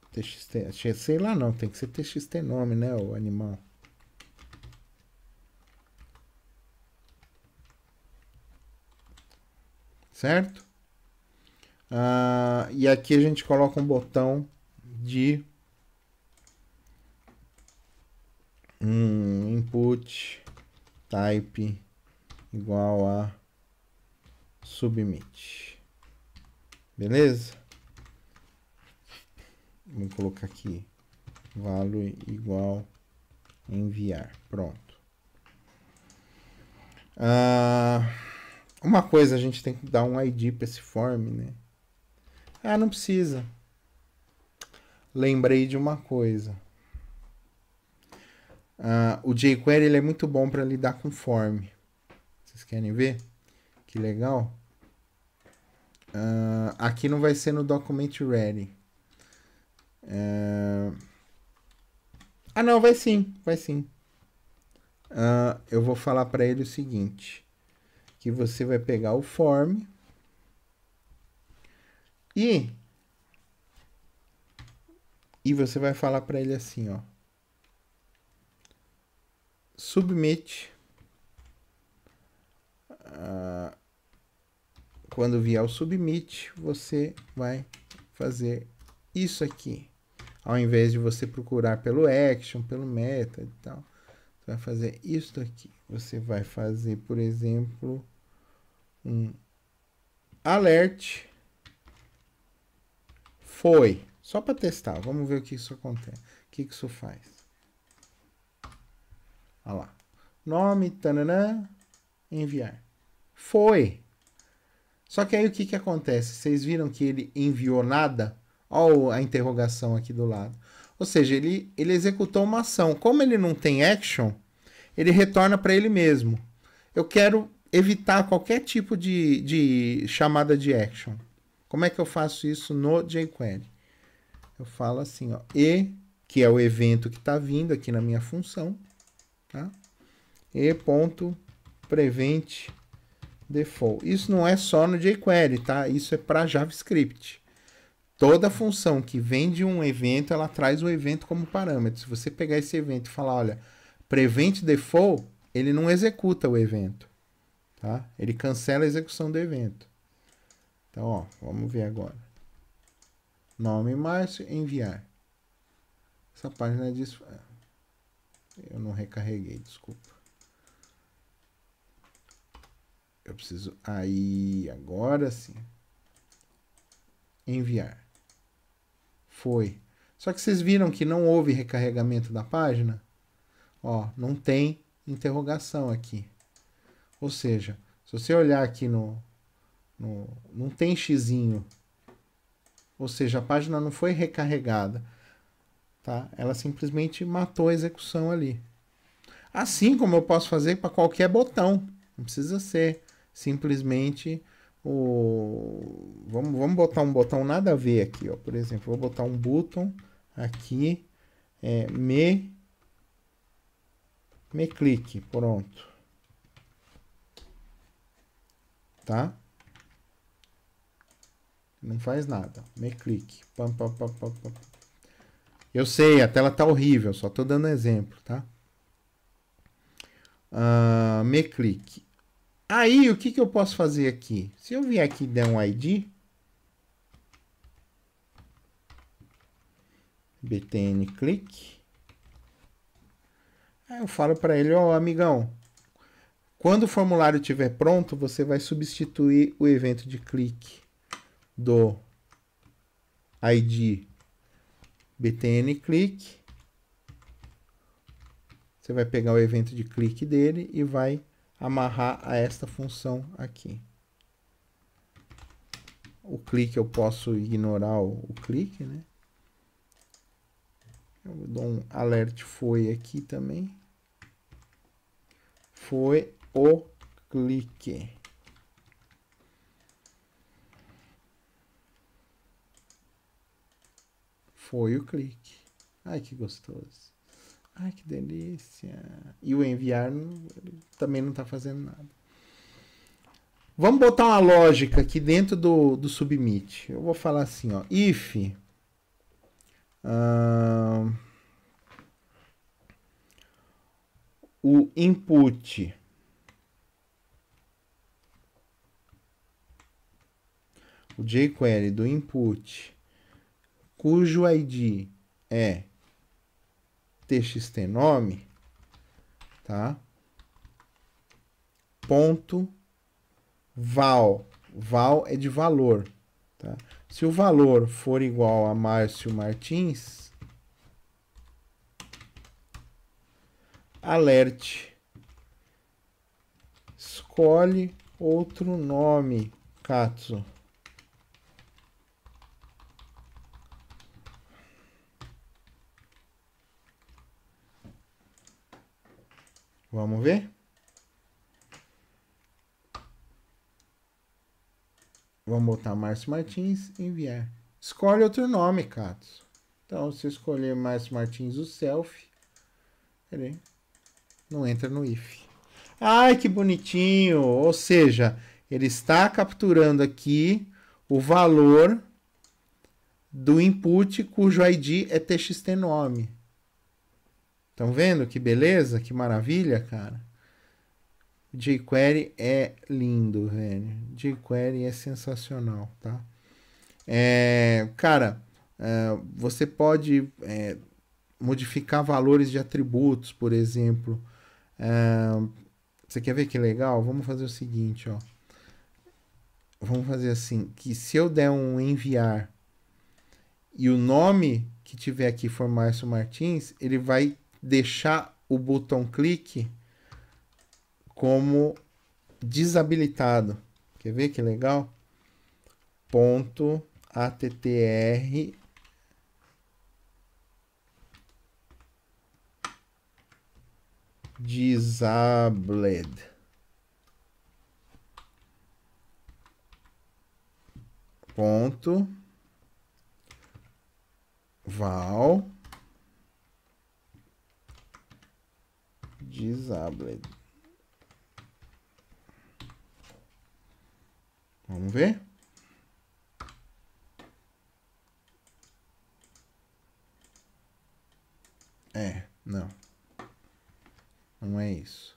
ah, txt sei lá não tem que ser txt nome né o animal certo Uh, e aqui a gente coloca um botão de um input type igual a submit. Beleza? Vou colocar aqui value igual enviar. Pronto. Uh, uma coisa a gente tem que dar um ID para esse form, né? Ah, não precisa. Lembrei de uma coisa. Ah, o jQuery ele é muito bom para lidar com form. Vocês querem ver? Que legal. Ah, aqui não vai ser no document ready. ah, ah não, vai sim, vai sim. Ah, eu vou falar para ele o seguinte, que você vai pegar o form e e você vai falar para ele assim, ó. Submit uh, quando vier o submit, você vai fazer isso aqui. Ao invés de você procurar pelo action, pelo meta e tal, você vai fazer isso aqui. Você vai fazer, por exemplo, um alert foi. Só para testar. Vamos ver o que isso acontece. O que isso faz. Olha lá. Nome, tananã, enviar. Foi. Só que aí o que, que acontece? Vocês viram que ele enviou nada? Olha a interrogação aqui do lado. Ou seja, ele, ele executou uma ação. Como ele não tem action, ele retorna para ele mesmo. Eu quero evitar qualquer tipo de, de chamada de action. Como é que eu faço isso no jQuery? Eu falo assim, ó, e, que é o evento que está vindo aqui na minha função, tá? prevent default. Isso não é só no jQuery, tá? Isso é para JavaScript. Toda função que vem de um evento, ela traz o evento como parâmetro. Se você pegar esse evento e falar, olha, prevent default, ele não executa o evento, tá? Ele cancela a execução do evento. Então, ó, vamos ver agora. Nome Márcio, enviar. Essa página é Eu não recarreguei, desculpa. Eu preciso. Aí, agora sim. Enviar. Foi. Só que vocês viram que não houve recarregamento da página? Ó, não tem interrogação aqui. Ou seja, se você olhar aqui no, não, não tem xizinho. Ou seja, a página não foi recarregada. Tá? Ela simplesmente matou a execução ali. Assim como eu posso fazer para qualquer botão. Não precisa ser simplesmente o... Vamos, vamos botar um botão nada a ver aqui. Ó. Por exemplo, vou botar um button aqui. É, me... Me clique. Pronto. Tá? Não faz nada. Me clique. Pam, pam, pam, pam, pam. Eu sei, a tela tá horrível, só tô dando exemplo, tá? Uh, me clique. Aí, o que, que eu posso fazer aqui? Se eu vier aqui e der um ID, btn Clique. Aí eu falo para ele, ó, oh, amigão, quando o formulário estiver pronto, você vai substituir o evento de clique do ID btn click. Você vai pegar o evento de clique dele e vai amarrar a esta função aqui. O clique eu posso ignorar o, o clique, né? Eu dou um alert foi aqui também. Foi o clique. foi o clique. Ai, que gostoso. Ai, que delícia. E o enviar também não está fazendo nada. Vamos botar uma lógica aqui dentro do, do submit. Eu vou falar assim, ó. If... Uh, o input o jQuery do input cujo ID é txtnome, tá? Ponto val. Val é de valor, tá? Se o valor for igual a Márcio Martins, alerte. Escolhe outro nome, Katsu. Vamos ver? Vamos botar Márcio Martins, enviar. Escolhe outro nome, Catos. Então, se escolher Márcio Martins, o selfie, não entra no if. Ai, que bonitinho! Ou seja, ele está capturando aqui o valor do input cujo ID é txt nome. Estão vendo que beleza? Que maravilha, cara. jQuery é lindo, velho. jQuery é sensacional, tá? É, cara, é, você pode é, modificar valores de atributos, por exemplo. É, você quer ver que legal? Vamos fazer o seguinte, ó. Vamos fazer assim, que se eu der um enviar e o nome que tiver aqui for Márcio Martins, ele vai deixar o botão clique como desabilitado. Quer ver que legal? Ponto attr disabled. Ponto val Disabled. Vamos ver? É, não. Não é isso.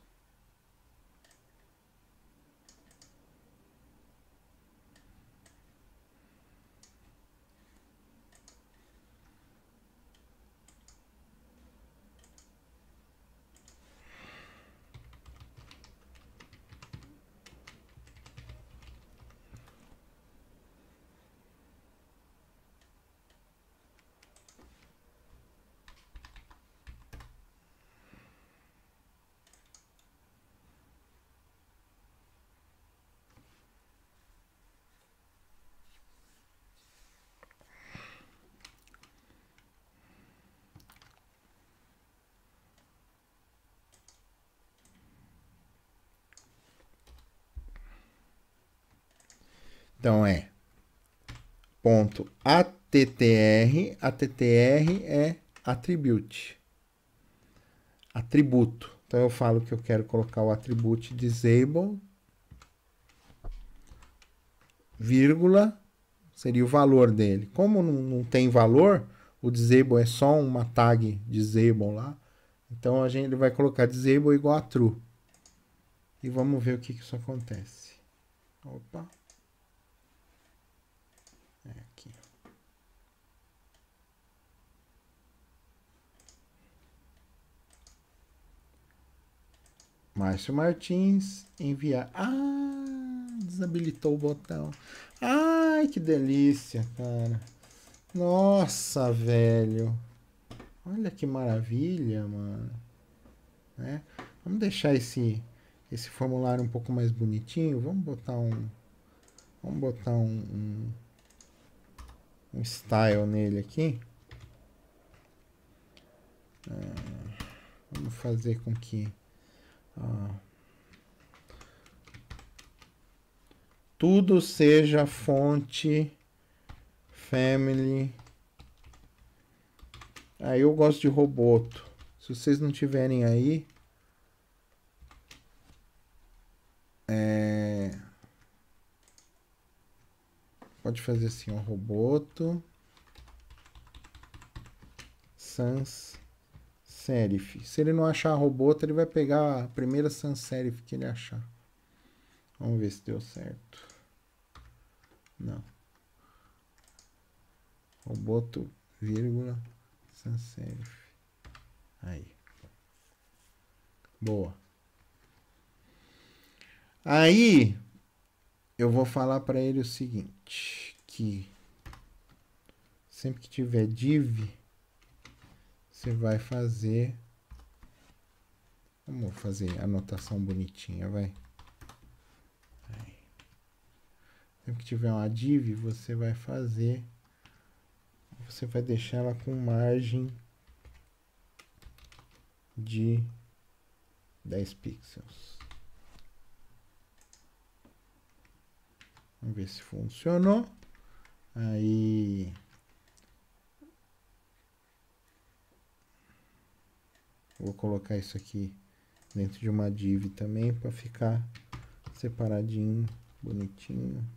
Então é ponto attr, attr é attribute. Atributo. Então eu falo que eu quero colocar o atributo disable vírgula seria o valor dele. Como não, não tem valor, o disable é só uma tag disable lá. Então a gente vai colocar disable igual a true. E vamos ver o que, que isso acontece. Opa. Márcio Martins, enviar. Ah, desabilitou o botão. Ai, que delícia, cara. Nossa, velho. Olha que maravilha, mano. Né? Vamos deixar esse esse formulário um pouco mais bonitinho. Vamos botar um vamos botar um, um, um style nele aqui. Ah, vamos fazer com que ah. tudo seja fonte family. Aí ah, eu gosto de roboto. Se vocês não tiverem aí, é... pode fazer assim, um roboto sans serif. Se ele não achar a robota, ele vai pegar a primeira sans serif que ele achar. Vamos ver se deu certo. Não. Roboto, vírgula, sans serif. Aí. Boa. Aí, eu vou falar para ele o seguinte, que sempre que tiver div você vai fazer. Vamos fazer anotação bonitinha, vai. Sempre que tiver uma div, você vai fazer. Você vai deixar ela com margem de 10 pixels. Vamos ver se funcionou. Aí. Vou colocar isso aqui dentro de uma div também para ficar separadinho, bonitinho.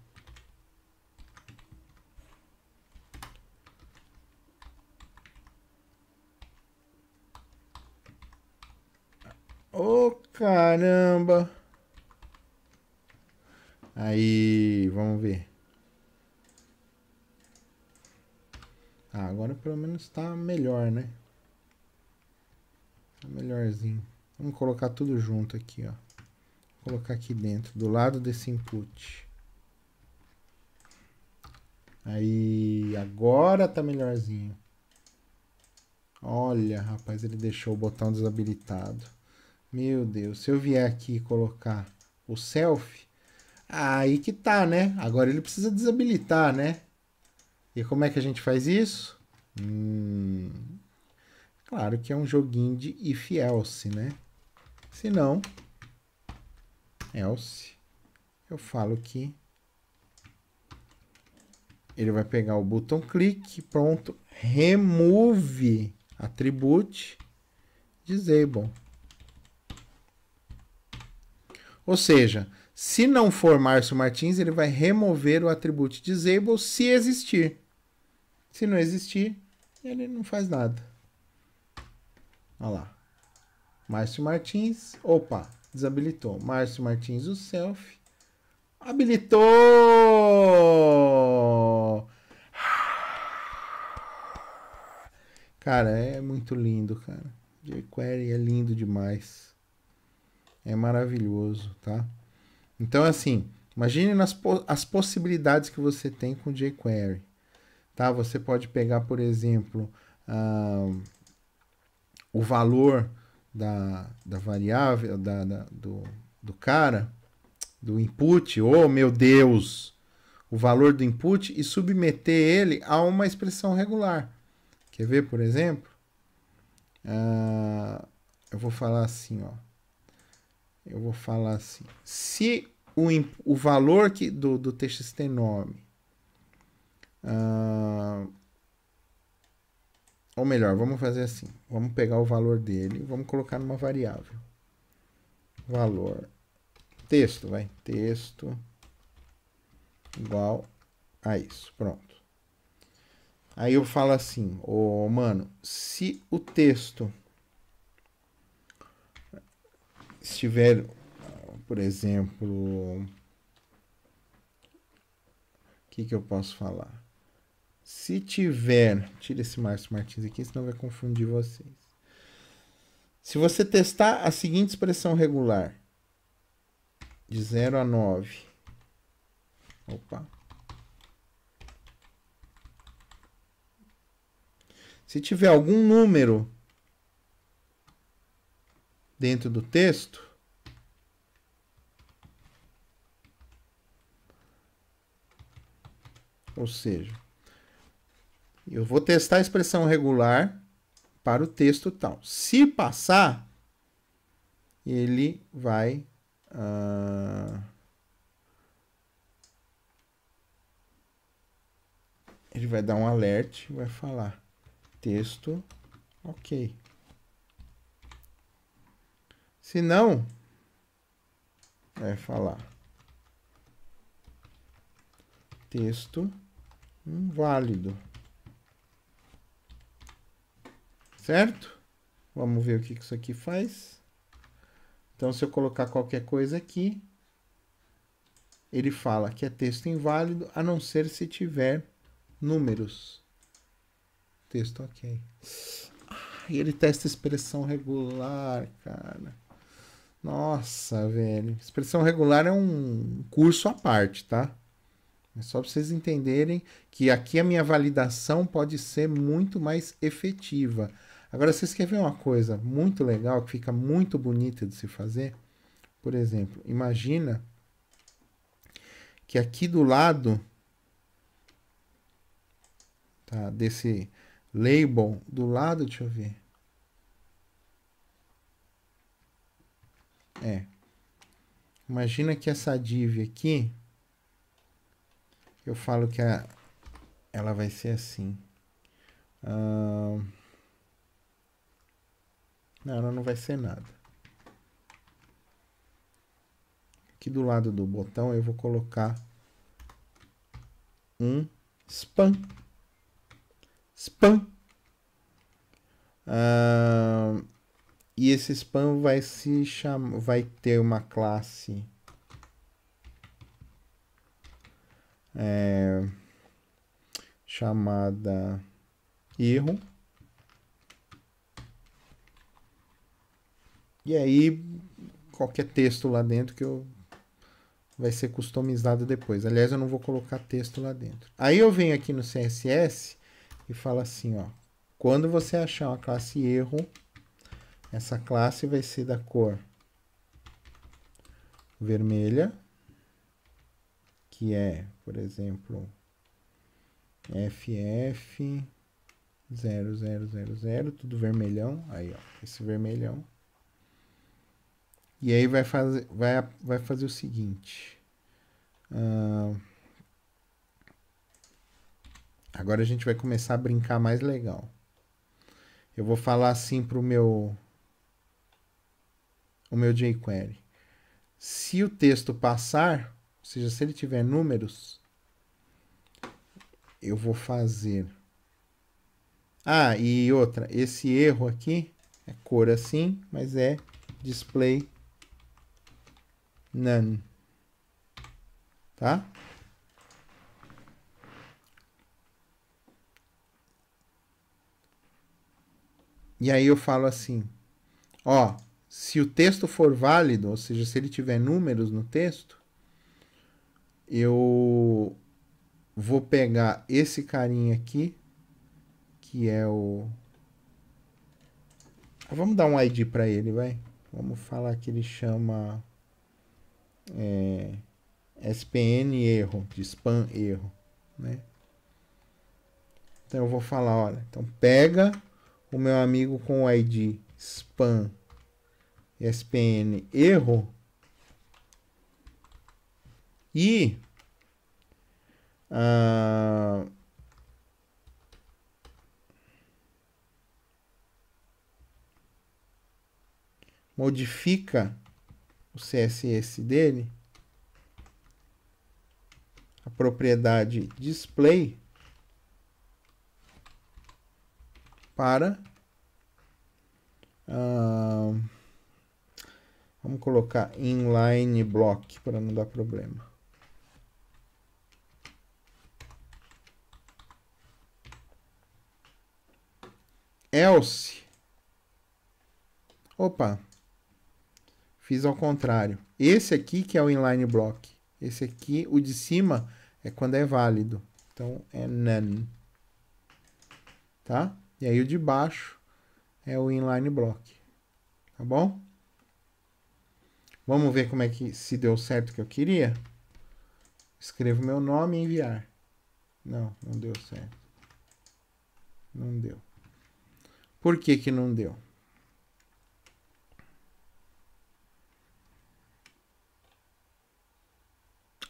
Ô oh, caramba! Aí, vamos ver. Ah, agora pelo menos está melhor, né? Tá melhorzinho. Vamos colocar tudo junto aqui, ó. Vou colocar aqui dentro, do lado desse input. Aí, agora tá melhorzinho. Olha, rapaz, ele deixou o botão desabilitado. Meu Deus, se eu vier aqui e colocar o selfie, aí que tá, né? Agora ele precisa desabilitar, né? E como é que a gente faz isso? Hum, Claro que é um joguinho de if else, né? Se não, else, eu falo que ele vai pegar o botão clique, pronto, remove attribute disable. Ou seja, se não for Márcio Martins, ele vai remover o atribute disable se existir. Se não existir, ele não faz nada. Olha lá. Márcio Martins. Opa, desabilitou. Márcio Martins, o selfie. Habilitou! Cara, é muito lindo, cara. jQuery é lindo demais. É maravilhoso, tá? Então, assim, imagine nas po as possibilidades que você tem com jQuery. Tá? Você pode pegar, por exemplo, uh, o valor da, da variável, da, da do, do cara, do input, oh meu Deus, o valor do input e submeter ele a uma expressão regular. Quer ver, por exemplo? Ah, eu vou falar assim, ó. Eu vou falar assim. Se o, o valor que, do, do texto nome. Ah, ou melhor, vamos fazer assim. Vamos pegar o valor dele e vamos colocar numa variável. Valor. Texto, vai. Texto igual a isso. Pronto. Aí eu falo assim, ô oh, mano, se o texto estiver, por exemplo, o que, que eu posso falar? Se tiver, tira esse Márcio Martins aqui, senão vai confundir vocês. Se você testar a seguinte expressão regular, de 0 a 9. Opa. Se tiver algum número dentro do texto, ou seja, eu vou testar a expressão regular para o texto tal. Se passar, ele vai... Uh, ele vai dar um alert, vai falar texto, ok. Se não, vai falar texto inválido. Certo? Vamos ver o que isso aqui faz. Então, se eu colocar qualquer coisa aqui, ele fala que é texto inválido, a não ser se tiver números. Texto ok. Ah, e ele testa expressão regular, cara. Nossa, velho. Expressão regular é um curso à parte, tá? É só pra vocês entenderem que aqui a minha validação pode ser muito mais efetiva. Agora, vocês querem ver uma coisa muito legal, que fica muito bonita de se fazer? Por exemplo, imagina que aqui do lado tá, desse label, do lado, deixa eu ver. É. Imagina que essa div aqui, eu falo que a, ela vai ser assim. Uh, não, ela não vai ser nada. Aqui do lado do botão eu vou colocar um spam. Spam. Ah, e esse spam vai se chamar, vai ter uma classe é, chamada erro E aí, qualquer texto lá dentro que eu vai ser customizado depois. Aliás, eu não vou colocar texto lá dentro. Aí eu venho aqui no CSS e falo assim, ó, quando você achar uma classe erro, essa classe vai ser da cor vermelha, que é, por exemplo, FF 0000, tudo vermelhão, aí ó, esse vermelhão. E aí vai fazer, vai, vai fazer o seguinte. Uh, agora a gente vai começar a brincar mais legal. Eu vou falar assim pro meu o meu jQuery. Se o texto passar, ou seja, se ele tiver números, eu vou fazer. Ah, e outra, esse erro aqui é cor assim, mas é display none. Tá? E aí eu falo assim, ó, se o texto for válido, ou seja, se ele tiver números no texto, eu vou pegar esse carinha aqui, que é o... Vamos dar um ID para ele, vai. Vamos falar que ele chama é, SPN erro, de spam erro, né? Então eu vou falar, olha, então pega o meu amigo com o ID spam SPN erro e ah, modifica o CSS dele, a propriedade display para uh, vamos colocar inline block para não dar problema else opa Fiz ao contrário. Esse aqui que é o inline block. Esse aqui, o de cima, é quando é válido. Então, é none. Tá? E aí o de baixo é o inline block. Tá bom? Vamos ver como é que se deu certo que eu queria. Escrevo meu nome e enviar. Não, não deu certo. Não deu. Por que que não deu?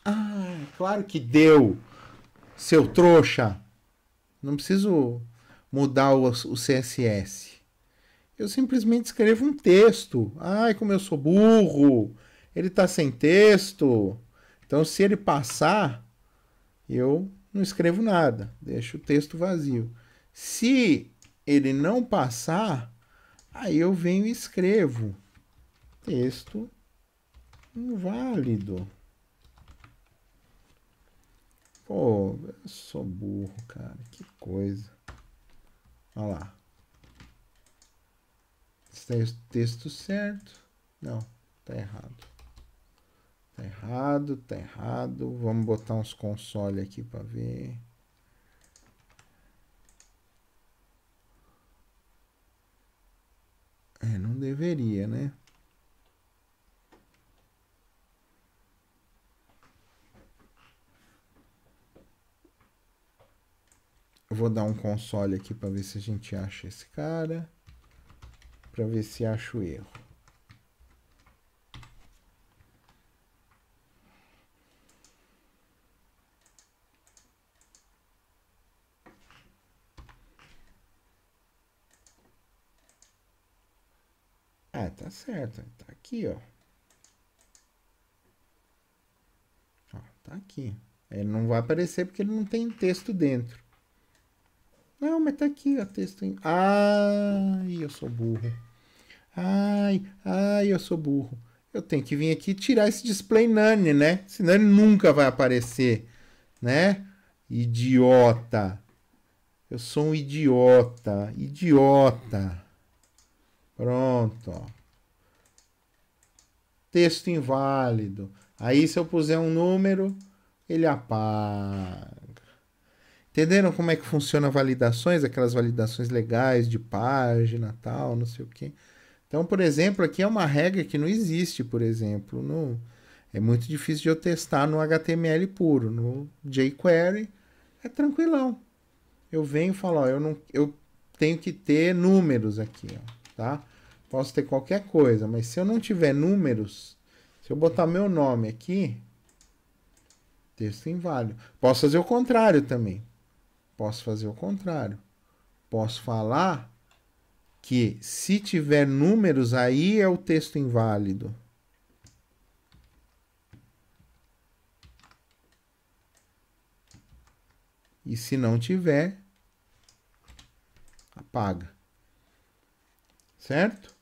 Ah, claro que deu, seu trouxa. Não preciso mudar o, o CSS. Eu simplesmente escrevo um texto. Ai, como eu sou burro. Ele está sem texto. Então, se ele passar, eu não escrevo nada. Deixo o texto vazio. Se ele não passar, aí eu venho e escrevo. Texto inválido. Pô, eu sou burro, cara. Que coisa. Olha lá. Está o texto certo? Não, tá errado. Tá errado, tá errado. Vamos botar uns console aqui para ver. É, não deveria, né? Eu vou dar um console aqui para ver se a gente acha esse cara. Para ver se acha o erro. Ah, tá certo. Tá aqui, ó. ó tá aqui. Ele não vai aparecer porque ele não tem texto dentro. Não, mas tá aqui a texto. Em... Ai, eu sou burro. Ai, ai, eu sou burro. Eu tenho que vir aqui tirar esse display none, né? Senão ele nunca vai aparecer, né? Idiota. Eu sou um idiota. Idiota. Pronto. Ó. Texto inválido. Aí se eu puser um número, ele apaga. Entenderam como é que funciona validações, aquelas validações legais de página, tal, não sei o quê. Então, por exemplo, aqui é uma regra que não existe, por exemplo, no é muito difícil de eu testar no HTML puro, no jQuery é tranquilão. Eu venho e falo, ó, eu não eu tenho que ter números aqui, ó, tá? Posso ter qualquer coisa, mas se eu não tiver números, se eu botar meu nome aqui, texto inválido. Posso fazer o contrário também. Posso fazer o contrário. Posso falar que se tiver números aí é o texto inválido. E se não tiver, apaga. Certo?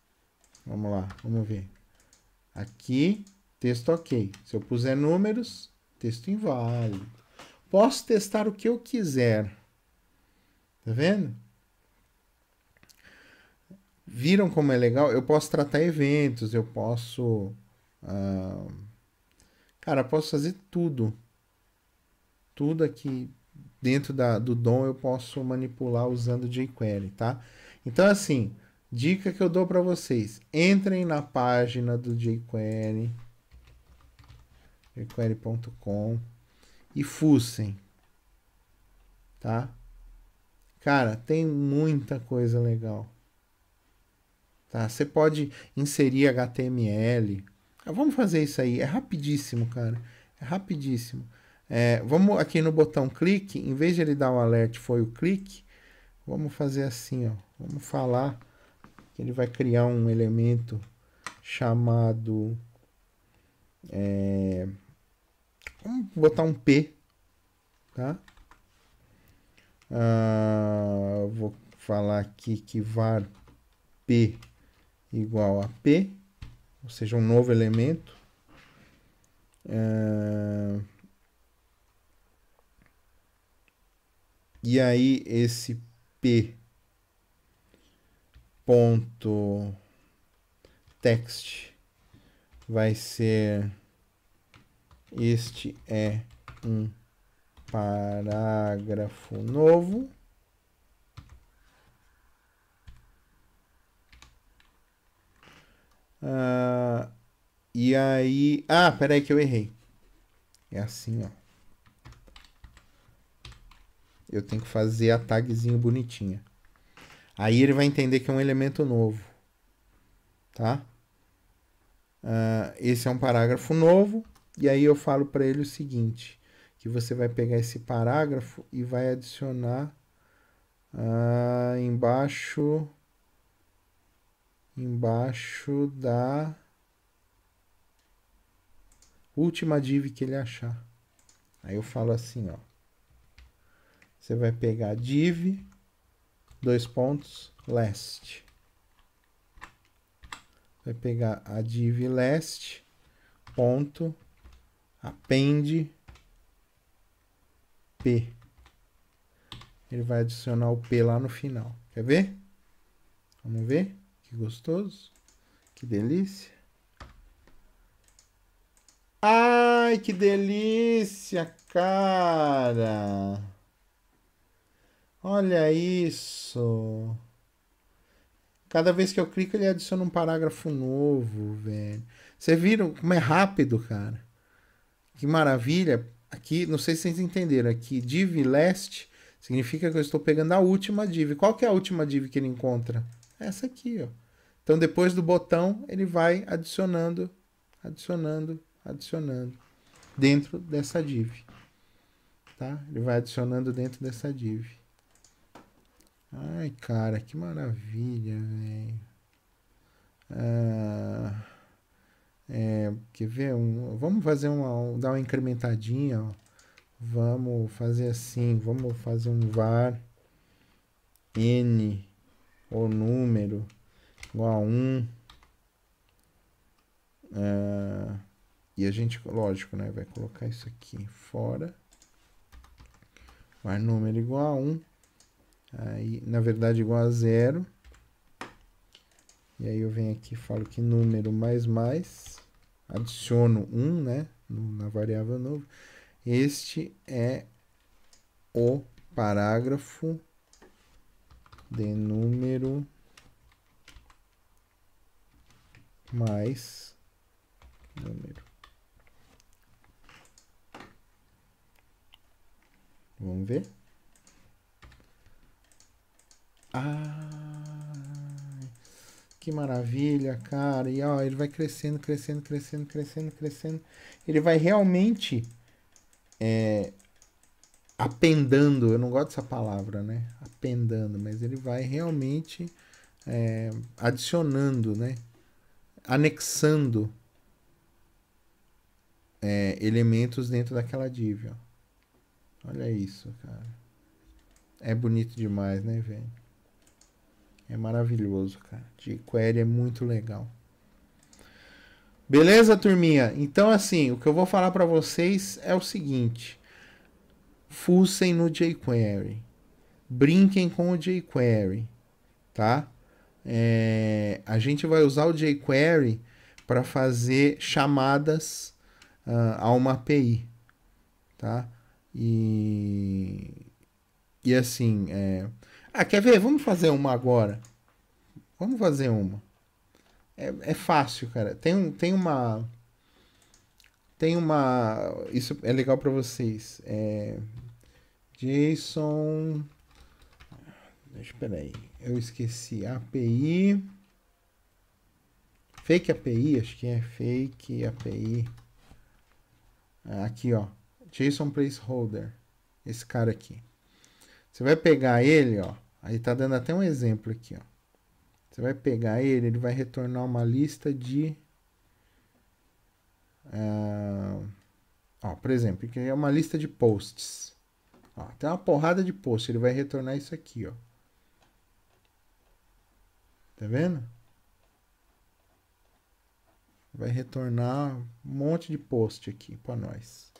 Vamos lá, vamos ver. Aqui, texto ok. Se eu puser números, texto inválido. Posso testar o que eu quiser. Tá vendo? Viram como é legal? Eu posso tratar eventos, eu posso. Ah, cara, posso fazer tudo. Tudo aqui dentro da, do DOM eu posso manipular usando jQuery, tá? Então, assim, dica que eu dou para vocês: entrem na página do jQuery, jQuery.com e fussem, tá? Cara, tem muita coisa legal. Tá? Você pode inserir HTML. Ah, vamos fazer isso aí. É rapidíssimo, cara. É rapidíssimo. É, vamos aqui no botão clique, em vez de ele dar o um alert, foi o clique. Vamos fazer assim, ó. Vamos falar que ele vai criar um elemento chamado. É, vamos botar um P, tá? Uh, vou falar aqui que var p igual a p, ou seja, um novo elemento. Uh, e aí esse p ponto text vai ser este é um parágrafo novo. Ah, e aí... Ah, peraí que eu errei. É assim, ó. Eu tenho que fazer a tagzinho bonitinha. Aí ele vai entender que é um elemento novo. Tá? Ah, esse é um parágrafo novo. E aí eu falo para ele o seguinte que você vai pegar esse parágrafo e vai adicionar ah, embaixo embaixo da última div que ele achar. Aí eu falo assim, ó. Você vai pegar div, dois pontos, last. Vai pegar a div last, ponto, append, P. Ele vai adicionar o P lá no final. Quer ver? Vamos ver? Que gostoso. Que delícia. Ai, que delícia, cara. Olha isso. Cada vez que eu clico, ele adiciona um parágrafo novo, velho. Vocês viram como é rápido, cara? Que maravilha. Aqui, não sei se vocês entenderam, aqui é div last significa que eu estou pegando a última div. Qual que é a última div que ele encontra? Essa aqui, ó. Então, depois do botão, ele vai adicionando, adicionando, adicionando dentro dessa div. Tá? Ele vai adicionando dentro dessa div. Ai, cara, que maravilha, velho. Ah... É, quer ver? Um, vamos fazer uma, um, dar uma incrementadinha. Ó. Vamos fazer assim. Vamos fazer um var n ou número igual a 1. É, e a gente, lógico, né? Vai colocar isso aqui fora. Var número igual a 1. Aí, na verdade, igual a zero. E aí eu venho aqui falo que número mais mais, adiciono 1, um, né, na variável novo. Este é o parágrafo de número mais número. Vamos ver? Ah... Que maravilha, cara. E ó, ele vai crescendo, crescendo, crescendo, crescendo, crescendo. Ele vai realmente é, apendando. Eu não gosto dessa palavra, né? Apendando, mas ele vai realmente é, adicionando, né? Anexando é, elementos dentro daquela div. Olha isso, cara. É bonito demais, né, velho? É maravilhoso, cara. jQuery é muito legal. Beleza, turminha? Então, assim, o que eu vou falar para vocês é o seguinte. Fussem no jQuery. Brinquem com o jQuery, tá? É, a gente vai usar o jQuery para fazer chamadas uh, a uma API, tá? E, e assim, é, ah, quer ver? Vamos fazer uma agora. Vamos fazer uma. É, é fácil, cara. Tem, um, tem uma. Tem uma. Isso é legal para vocês. É... JSON. Deixa, aí. Eu esqueci. API. Fake API, acho que é fake API. Aqui, ó. JSON placeholder. Esse cara aqui. Você vai pegar ele, ó. Aí tá dando até um exemplo aqui, ó. Você vai pegar ele, ele vai retornar uma lista de... Uh, ó, por exemplo, que é uma lista de posts. Ó, tem uma porrada de posts, ele vai retornar isso aqui, ó. Tá vendo? Vai retornar um monte de post aqui para nós.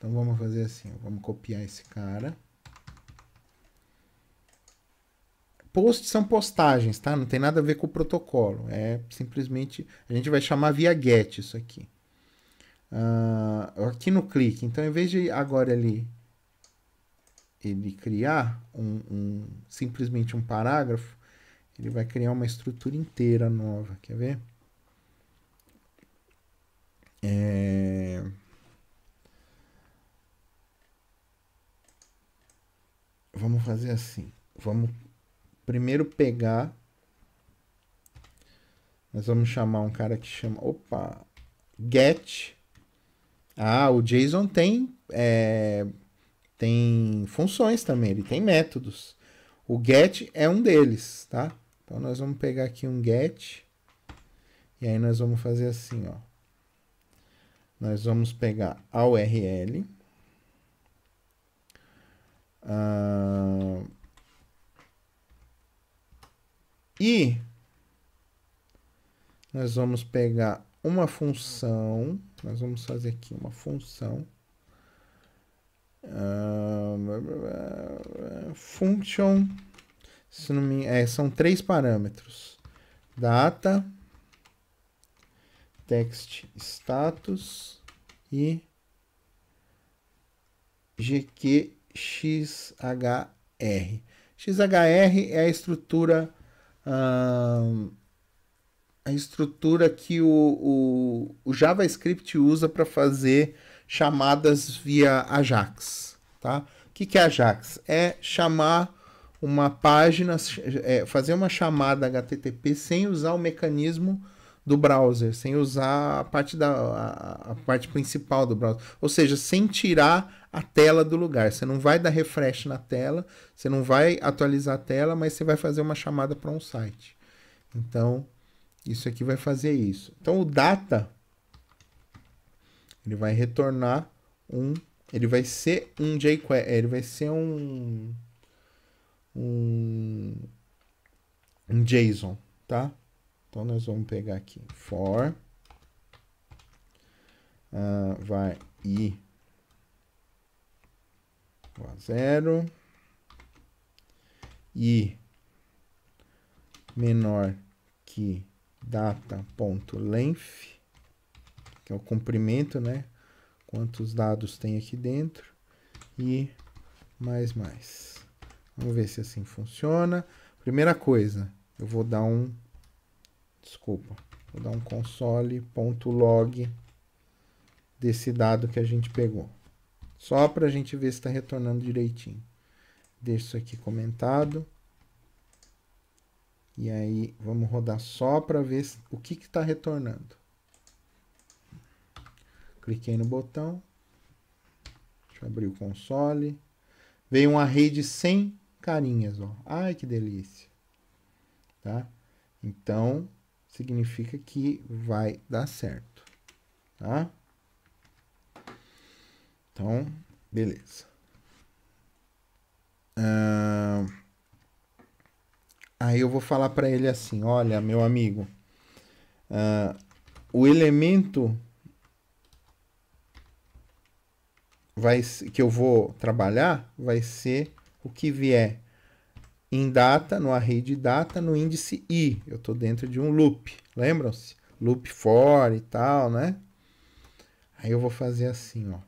Então vamos fazer assim, vamos copiar esse cara. Posts são postagens, tá? Não tem nada a ver com o protocolo. É simplesmente. A gente vai chamar via GET isso aqui. Uh, aqui no clique. Então, em vez de agora ele, ele criar um, um, simplesmente um parágrafo, ele vai criar uma estrutura inteira nova. Quer ver? É. Vamos fazer assim. Vamos primeiro pegar. Nós vamos chamar um cara que chama. Opa! Get. Ah, o JSON tem. É, tem funções também, ele tem métodos. O get é um deles, tá? Então nós vamos pegar aqui um get. E aí nós vamos fazer assim, ó. Nós vamos pegar a URL. Uh... E nós vamos pegar uma função, nós vamos fazer aqui uma função. Uh, function, se não me, é, são três parâmetros: data, text status e gq XHR. XHR é a estrutura a estrutura que o, o, o JavaScript usa para fazer chamadas via Ajax. Tá? O que, que é Ajax? É chamar uma página, é fazer uma chamada HTTP sem usar o mecanismo do browser, sem usar a parte, da, a, a parte principal do browser. Ou seja, sem tirar a tela do lugar. Você não vai dar refresh na tela, você não vai atualizar a tela, mas você vai fazer uma chamada para um site. Então, isso aqui vai fazer isso. Então, o data ele vai retornar um, ele vai ser um jQuery, é, ele vai ser um um, um JSON, tá? Então nós vamos pegar aqui for uh, vai e igual a zero e menor que data.length, que é o comprimento, né? Quantos dados tem aqui dentro e mais mais. Vamos ver se assim funciona. Primeira coisa, eu vou dar um desculpa, vou dar um console.log desse dado que a gente pegou. Só para a gente ver se está retornando direitinho. Deixo isso aqui comentado. E aí, vamos rodar só para ver o que está retornando. Cliquei no botão. Deixa eu abrir o console. Veio uma rede sem carinhas, ó. Ai, que delícia. Tá? Então, significa que vai dar certo, tá? Então, beleza. Ah, aí eu vou falar para ele assim: olha, meu amigo, ah, o elemento vai que eu vou trabalhar vai ser o que vier em data, no array de data, no índice i. Eu estou dentro de um loop, lembram-se? Loop for e tal, né? Aí eu vou fazer assim, ó.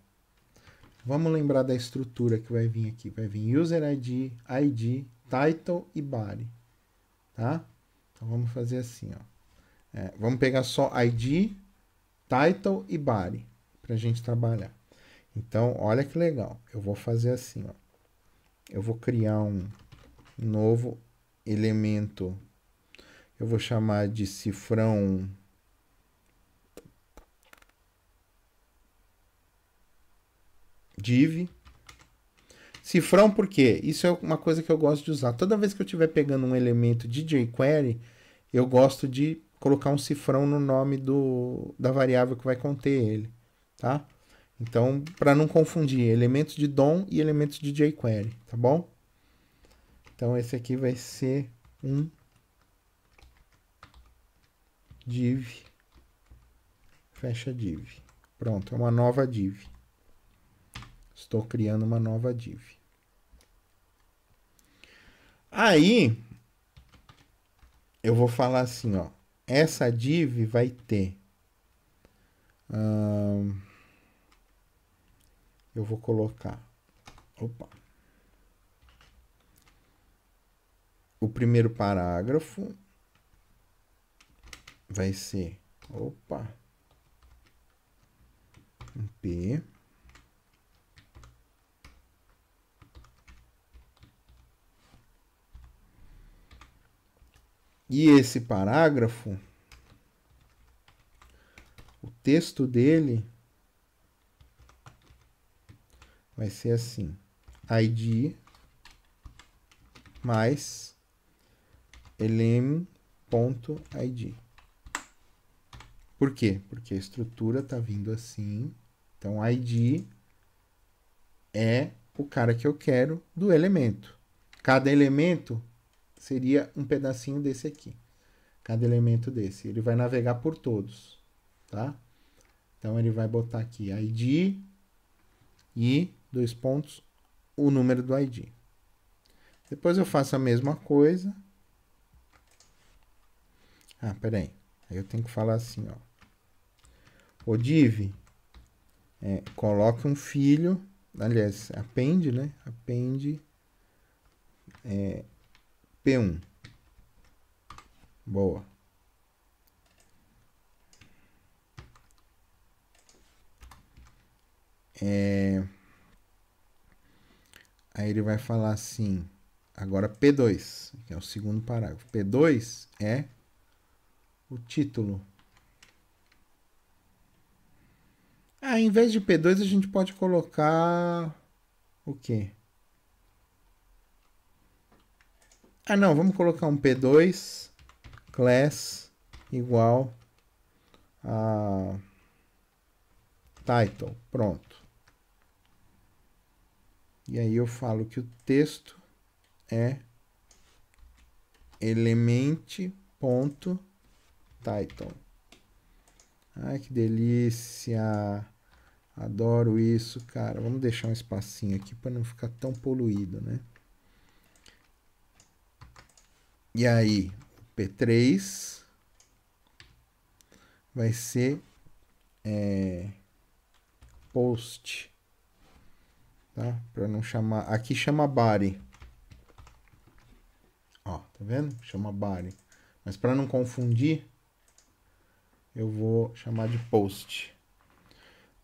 Vamos lembrar da estrutura que vai vir aqui. Vai vir user ID, ID, title e body. Tá? Então vamos fazer assim, ó. É, vamos pegar só ID, title e body para a gente trabalhar. Então, olha que legal. Eu vou fazer assim, ó. Eu vou criar um novo elemento. Eu vou chamar de cifrão div. Cifrão por quê? Isso é uma coisa que eu gosto de usar. Toda vez que eu estiver pegando um elemento de jQuery, eu gosto de colocar um cifrão no nome do, da variável que vai conter ele, tá? Então, para não confundir elementos de DOM e elementos de jQuery, tá bom? Então, esse aqui vai ser um div, fecha div. Pronto, é uma nova div. Estou criando uma nova div. Aí, eu vou falar assim, ó. Essa div vai ter... Hum, eu vou colocar... Opa. O primeiro parágrafo vai ser... Opa. Um P. E esse parágrafo, o texto dele vai ser assim: id mais lm.id. Por quê? Porque a estrutura está vindo assim. Então, id é o cara que eu quero do elemento. Cada elemento seria um pedacinho desse aqui. Cada elemento desse. Ele vai navegar por todos, tá? Então ele vai botar aqui ID e dois pontos o número do ID. Depois eu faço a mesma coisa. Ah, peraí. Aí eu tenho que falar assim, ó. O div é, coloque um filho, aliás, apende, né? Apende é, P1. Boa. É... Aí ele vai falar assim. Agora P2, que é o segundo parágrafo. P2 é o título. Ah, em vez de P2 a gente pode colocar o quê? Ah, não, vamos colocar um P2 class igual a title. Pronto. E aí eu falo que o texto é element.title. Ai, que delícia! Adoro isso, cara. Vamos deixar um espacinho aqui para não ficar tão poluído, né? E aí, P3 vai ser é, post, tá? Para não chamar, aqui chama body. Ó, tá vendo? Chama body. Mas para não confundir, eu vou chamar de post.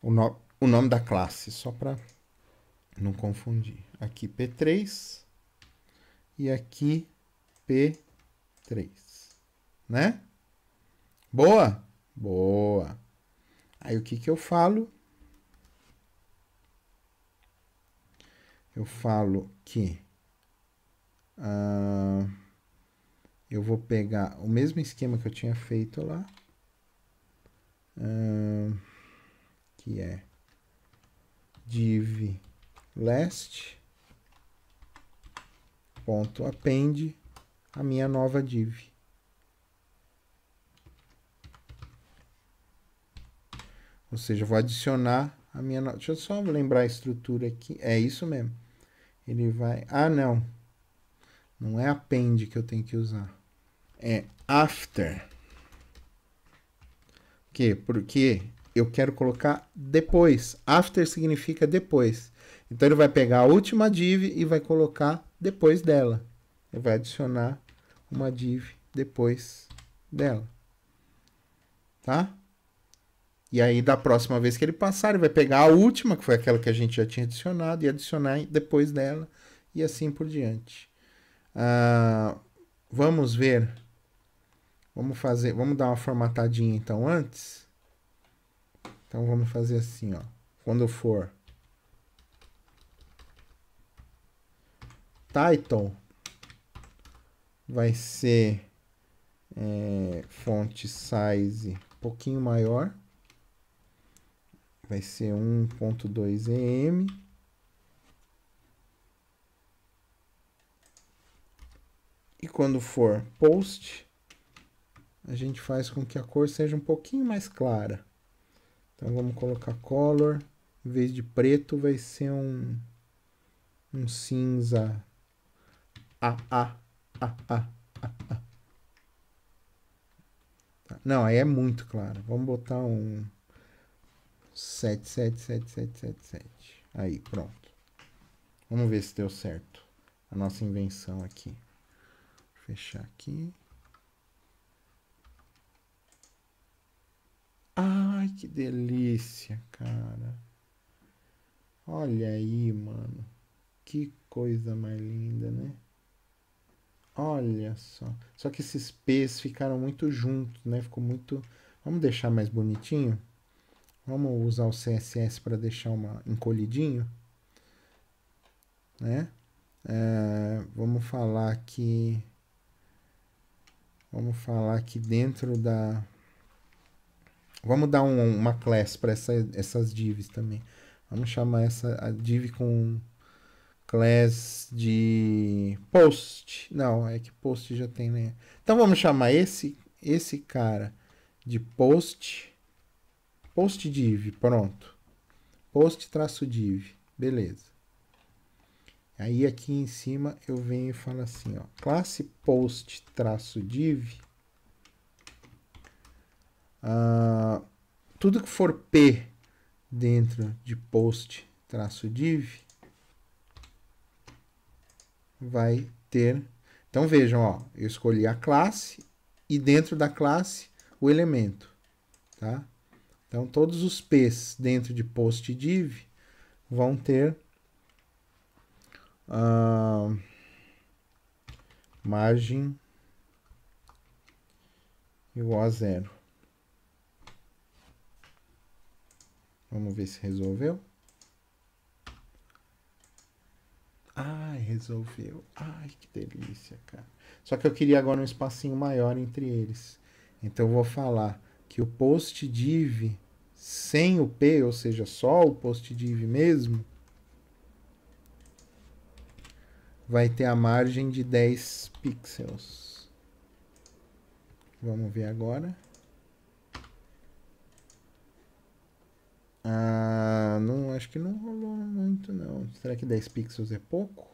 O, no, o nome da classe, só para não confundir. Aqui P3 e aqui P3. Né? Boa? Boa. Aí o que, que eu falo? Eu falo que uh, eu vou pegar o mesmo esquema que eu tinha feito lá, uh, que é div last ponto append a minha nova div. Ou seja, vou adicionar a minha... No... Deixa eu só lembrar a estrutura aqui. É isso mesmo. Ele vai... Ah, não. Não é append que eu tenho que usar. É after. Por quê? Porque eu quero colocar depois. After significa depois. Então ele vai pegar a última div e vai colocar depois dela vai adicionar uma div depois dela. Tá? E aí, da próxima vez que ele passar, ele vai pegar a última, que foi aquela que a gente já tinha adicionado, e adicionar depois dela, e assim por diante. Uh, vamos ver. Vamos fazer, vamos dar uma formatadinha então antes. Então vamos fazer assim, ó. Quando for title vai ser é, fonte size um pouquinho maior, vai ser 1.2 em E quando for post, a gente faz com que a cor seja um pouquinho mais clara. Então vamos colocar color, em vez de preto vai ser um, um cinza AA ah, ah, ah, Não, aí é muito claro. Vamos botar um 777777. Aí, pronto. Vamos ver se deu certo a nossa invenção aqui. Fechar aqui. Ai, que delícia, cara. Olha aí, mano. Que coisa mais linda, né? Olha só. Só que esses P's ficaram muito juntos, né? Ficou muito... Vamos deixar mais bonitinho? Vamos usar o CSS para deixar uma encolhidinho? Né? É, vamos falar que... Vamos falar que dentro da... Vamos dar um, uma class para essa, essas divs também. Vamos chamar essa a div com class de post. Não, é que post já tem, né? Então vamos chamar esse esse cara de post post div, pronto. Post traço div, beleza. Aí aqui em cima eu venho e falo assim, ó, classe post traço div. Uh, tudo que for p dentro de post traço div vai ter... Então, vejam, ó, eu escolhi a classe e dentro da classe o elemento, tá? Então, todos os P's dentro de post div vão ter uh, margem igual a zero. Vamos ver se resolveu. Ai, resolveu. Ai, que delícia, cara. Só que eu queria agora um espacinho maior entre eles. Então eu vou falar que o post div sem o p, ou seja, só o post div mesmo, vai ter a margem de 10 pixels. Vamos ver agora. Ah, não, acho que não rolou muito não. Será que 10 pixels é pouco?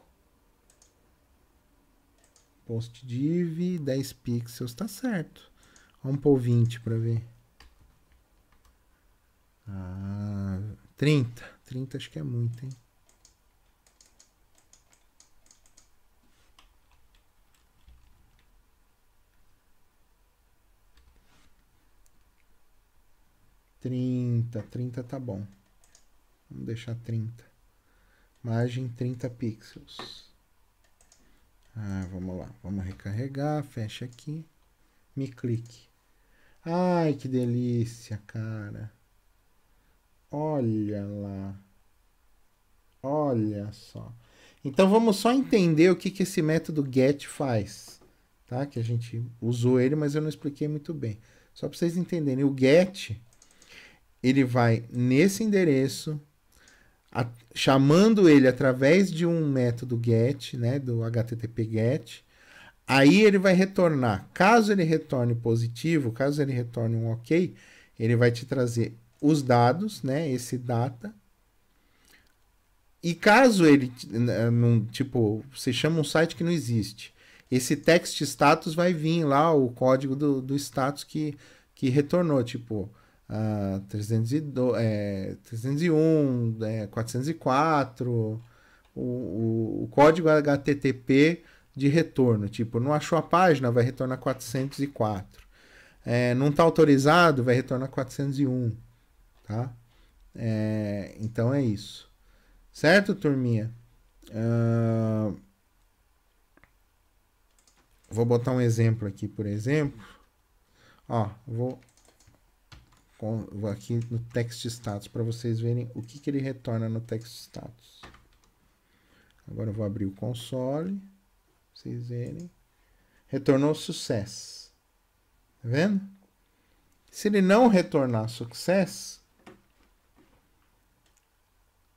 Post div, 10 pixels, tá certo. Vamos pôr 20 para ver. Ah, 30. 30 acho que é muito, hein? Trinta. 30. 30 tá bom. Vamos deixar 30. Margem 30 pixels. Ah, vamos lá. Vamos recarregar. Fecha aqui. Me clique. Ai, que delícia, cara. Olha lá. Olha só. Então vamos só entender o que, que esse método get faz. Tá? Que a gente usou ele, mas eu não expliquei muito bem. Só para vocês entenderem. O get ele vai nesse endereço, a, chamando ele através de um método get, né, do HTTP get, aí ele vai retornar. Caso ele retorne positivo, caso ele retorne um OK, ele vai te trazer os dados, né, esse data. E caso ele, né, tipo, você chama um site que não existe, esse text status vai vir lá o código do, do status que, que retornou, tipo, uh, ah, 302, é, 301, é, 404, o, o, o código HTTP de retorno. Tipo, não achou a página, vai retornar 404. É, não está autorizado, vai retornar 401. Tá? É, então é isso. Certo, turminha? Uh, vou botar um exemplo aqui, por exemplo. Ó, vou vou aqui no text status para vocês verem o que, que ele retorna no text status. Agora eu vou abrir o console, vocês verem. Retornou sucesso. Tá vendo? Se ele não retornar sucesso,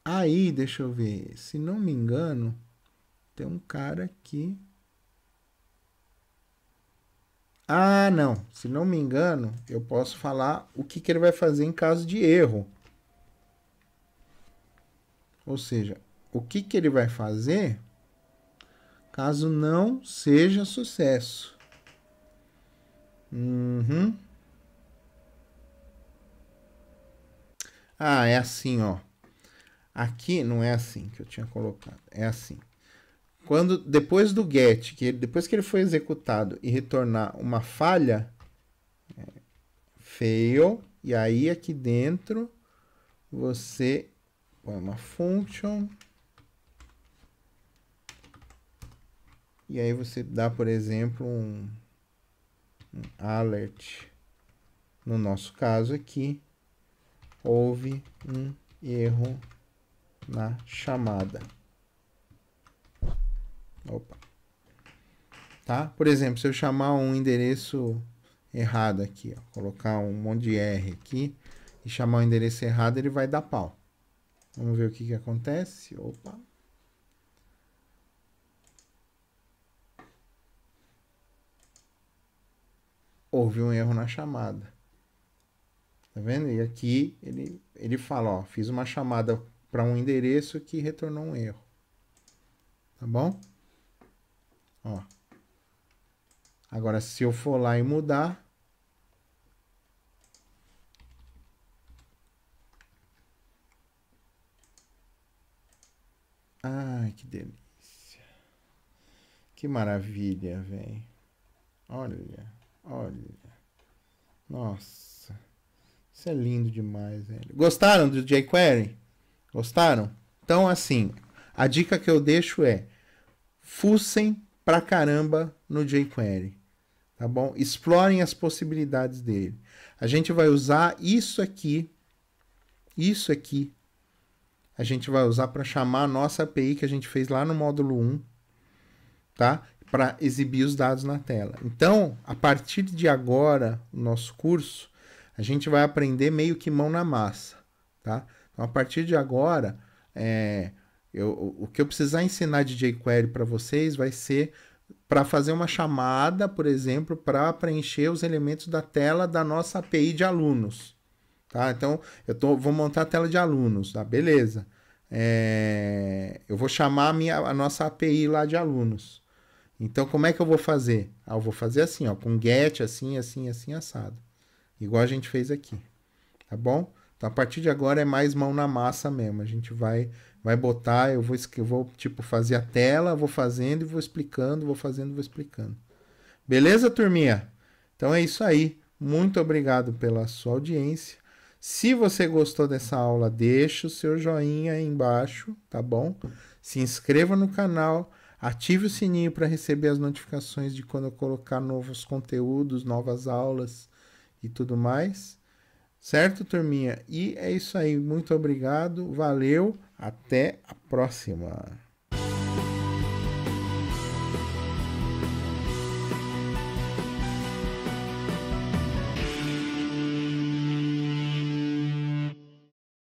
aí deixa eu ver, se não me engano, tem um cara aqui ah, não. Se não me engano, eu posso falar o que, que ele vai fazer em caso de erro. Ou seja, o que, que ele vai fazer caso não seja sucesso. Uhum. Ah, é assim, ó. Aqui não é assim que eu tinha colocado. É assim. Quando depois do get, que ele, depois que ele foi executado e retornar uma falha, é, fail, e aí aqui dentro você põe uma function e aí você dá, por exemplo, um, um alert. No nosso caso aqui, houve um erro na chamada. Opa. Tá? Por exemplo, se eu chamar um endereço errado aqui, ó, colocar um monte de R aqui e chamar o endereço errado, ele vai dar pau. Vamos ver o que, que acontece. Opa. Houve um erro na chamada. Tá vendo? E aqui ele, ele fala, ó, fiz uma chamada para um endereço que retornou um erro. Tá bom? Ó. Agora, se eu for lá e mudar... Ai, que delícia. Que maravilha, velho. Olha, olha. Nossa. Isso é lindo demais, velho. Gostaram do jQuery? Gostaram? Então, assim, a dica que eu deixo é: fussem pra caramba no jQuery. Tá bom? Explorem as possibilidades dele. A gente vai usar isso aqui, isso aqui, a gente vai usar para chamar a nossa API que a gente fez lá no módulo 1, tá? Para exibir os dados na tela. Então, a partir de agora, no nosso curso, a gente vai aprender meio que mão na massa, tá? Então, a partir de agora, é, eu, o que eu precisar ensinar de jQuery para vocês vai ser para fazer uma chamada, por exemplo, para preencher os elementos da tela da nossa API de alunos. Tá? Então, eu tô, vou montar a tela de alunos, tá? beleza. É, eu vou chamar a, minha, a nossa API lá de alunos. Então, como é que eu vou fazer? Ah, eu vou fazer assim, ó, com get, assim, assim, assim, assado. Igual a gente fez aqui, tá bom? Então, a partir de agora é mais mão na massa mesmo. A gente vai vai botar, eu vou, eu vou tipo fazer a tela, vou fazendo e vou explicando, vou fazendo, vou explicando. Beleza, turminha? Então é isso aí. Muito obrigado pela sua audiência. Se você gostou dessa aula, deixa o seu joinha aí embaixo, tá bom? Se inscreva no canal, ative o sininho para receber as notificações de quando eu colocar novos conteúdos, novas aulas e tudo mais. Certo, turminha? E é isso aí. Muito obrigado, valeu, até a próxima.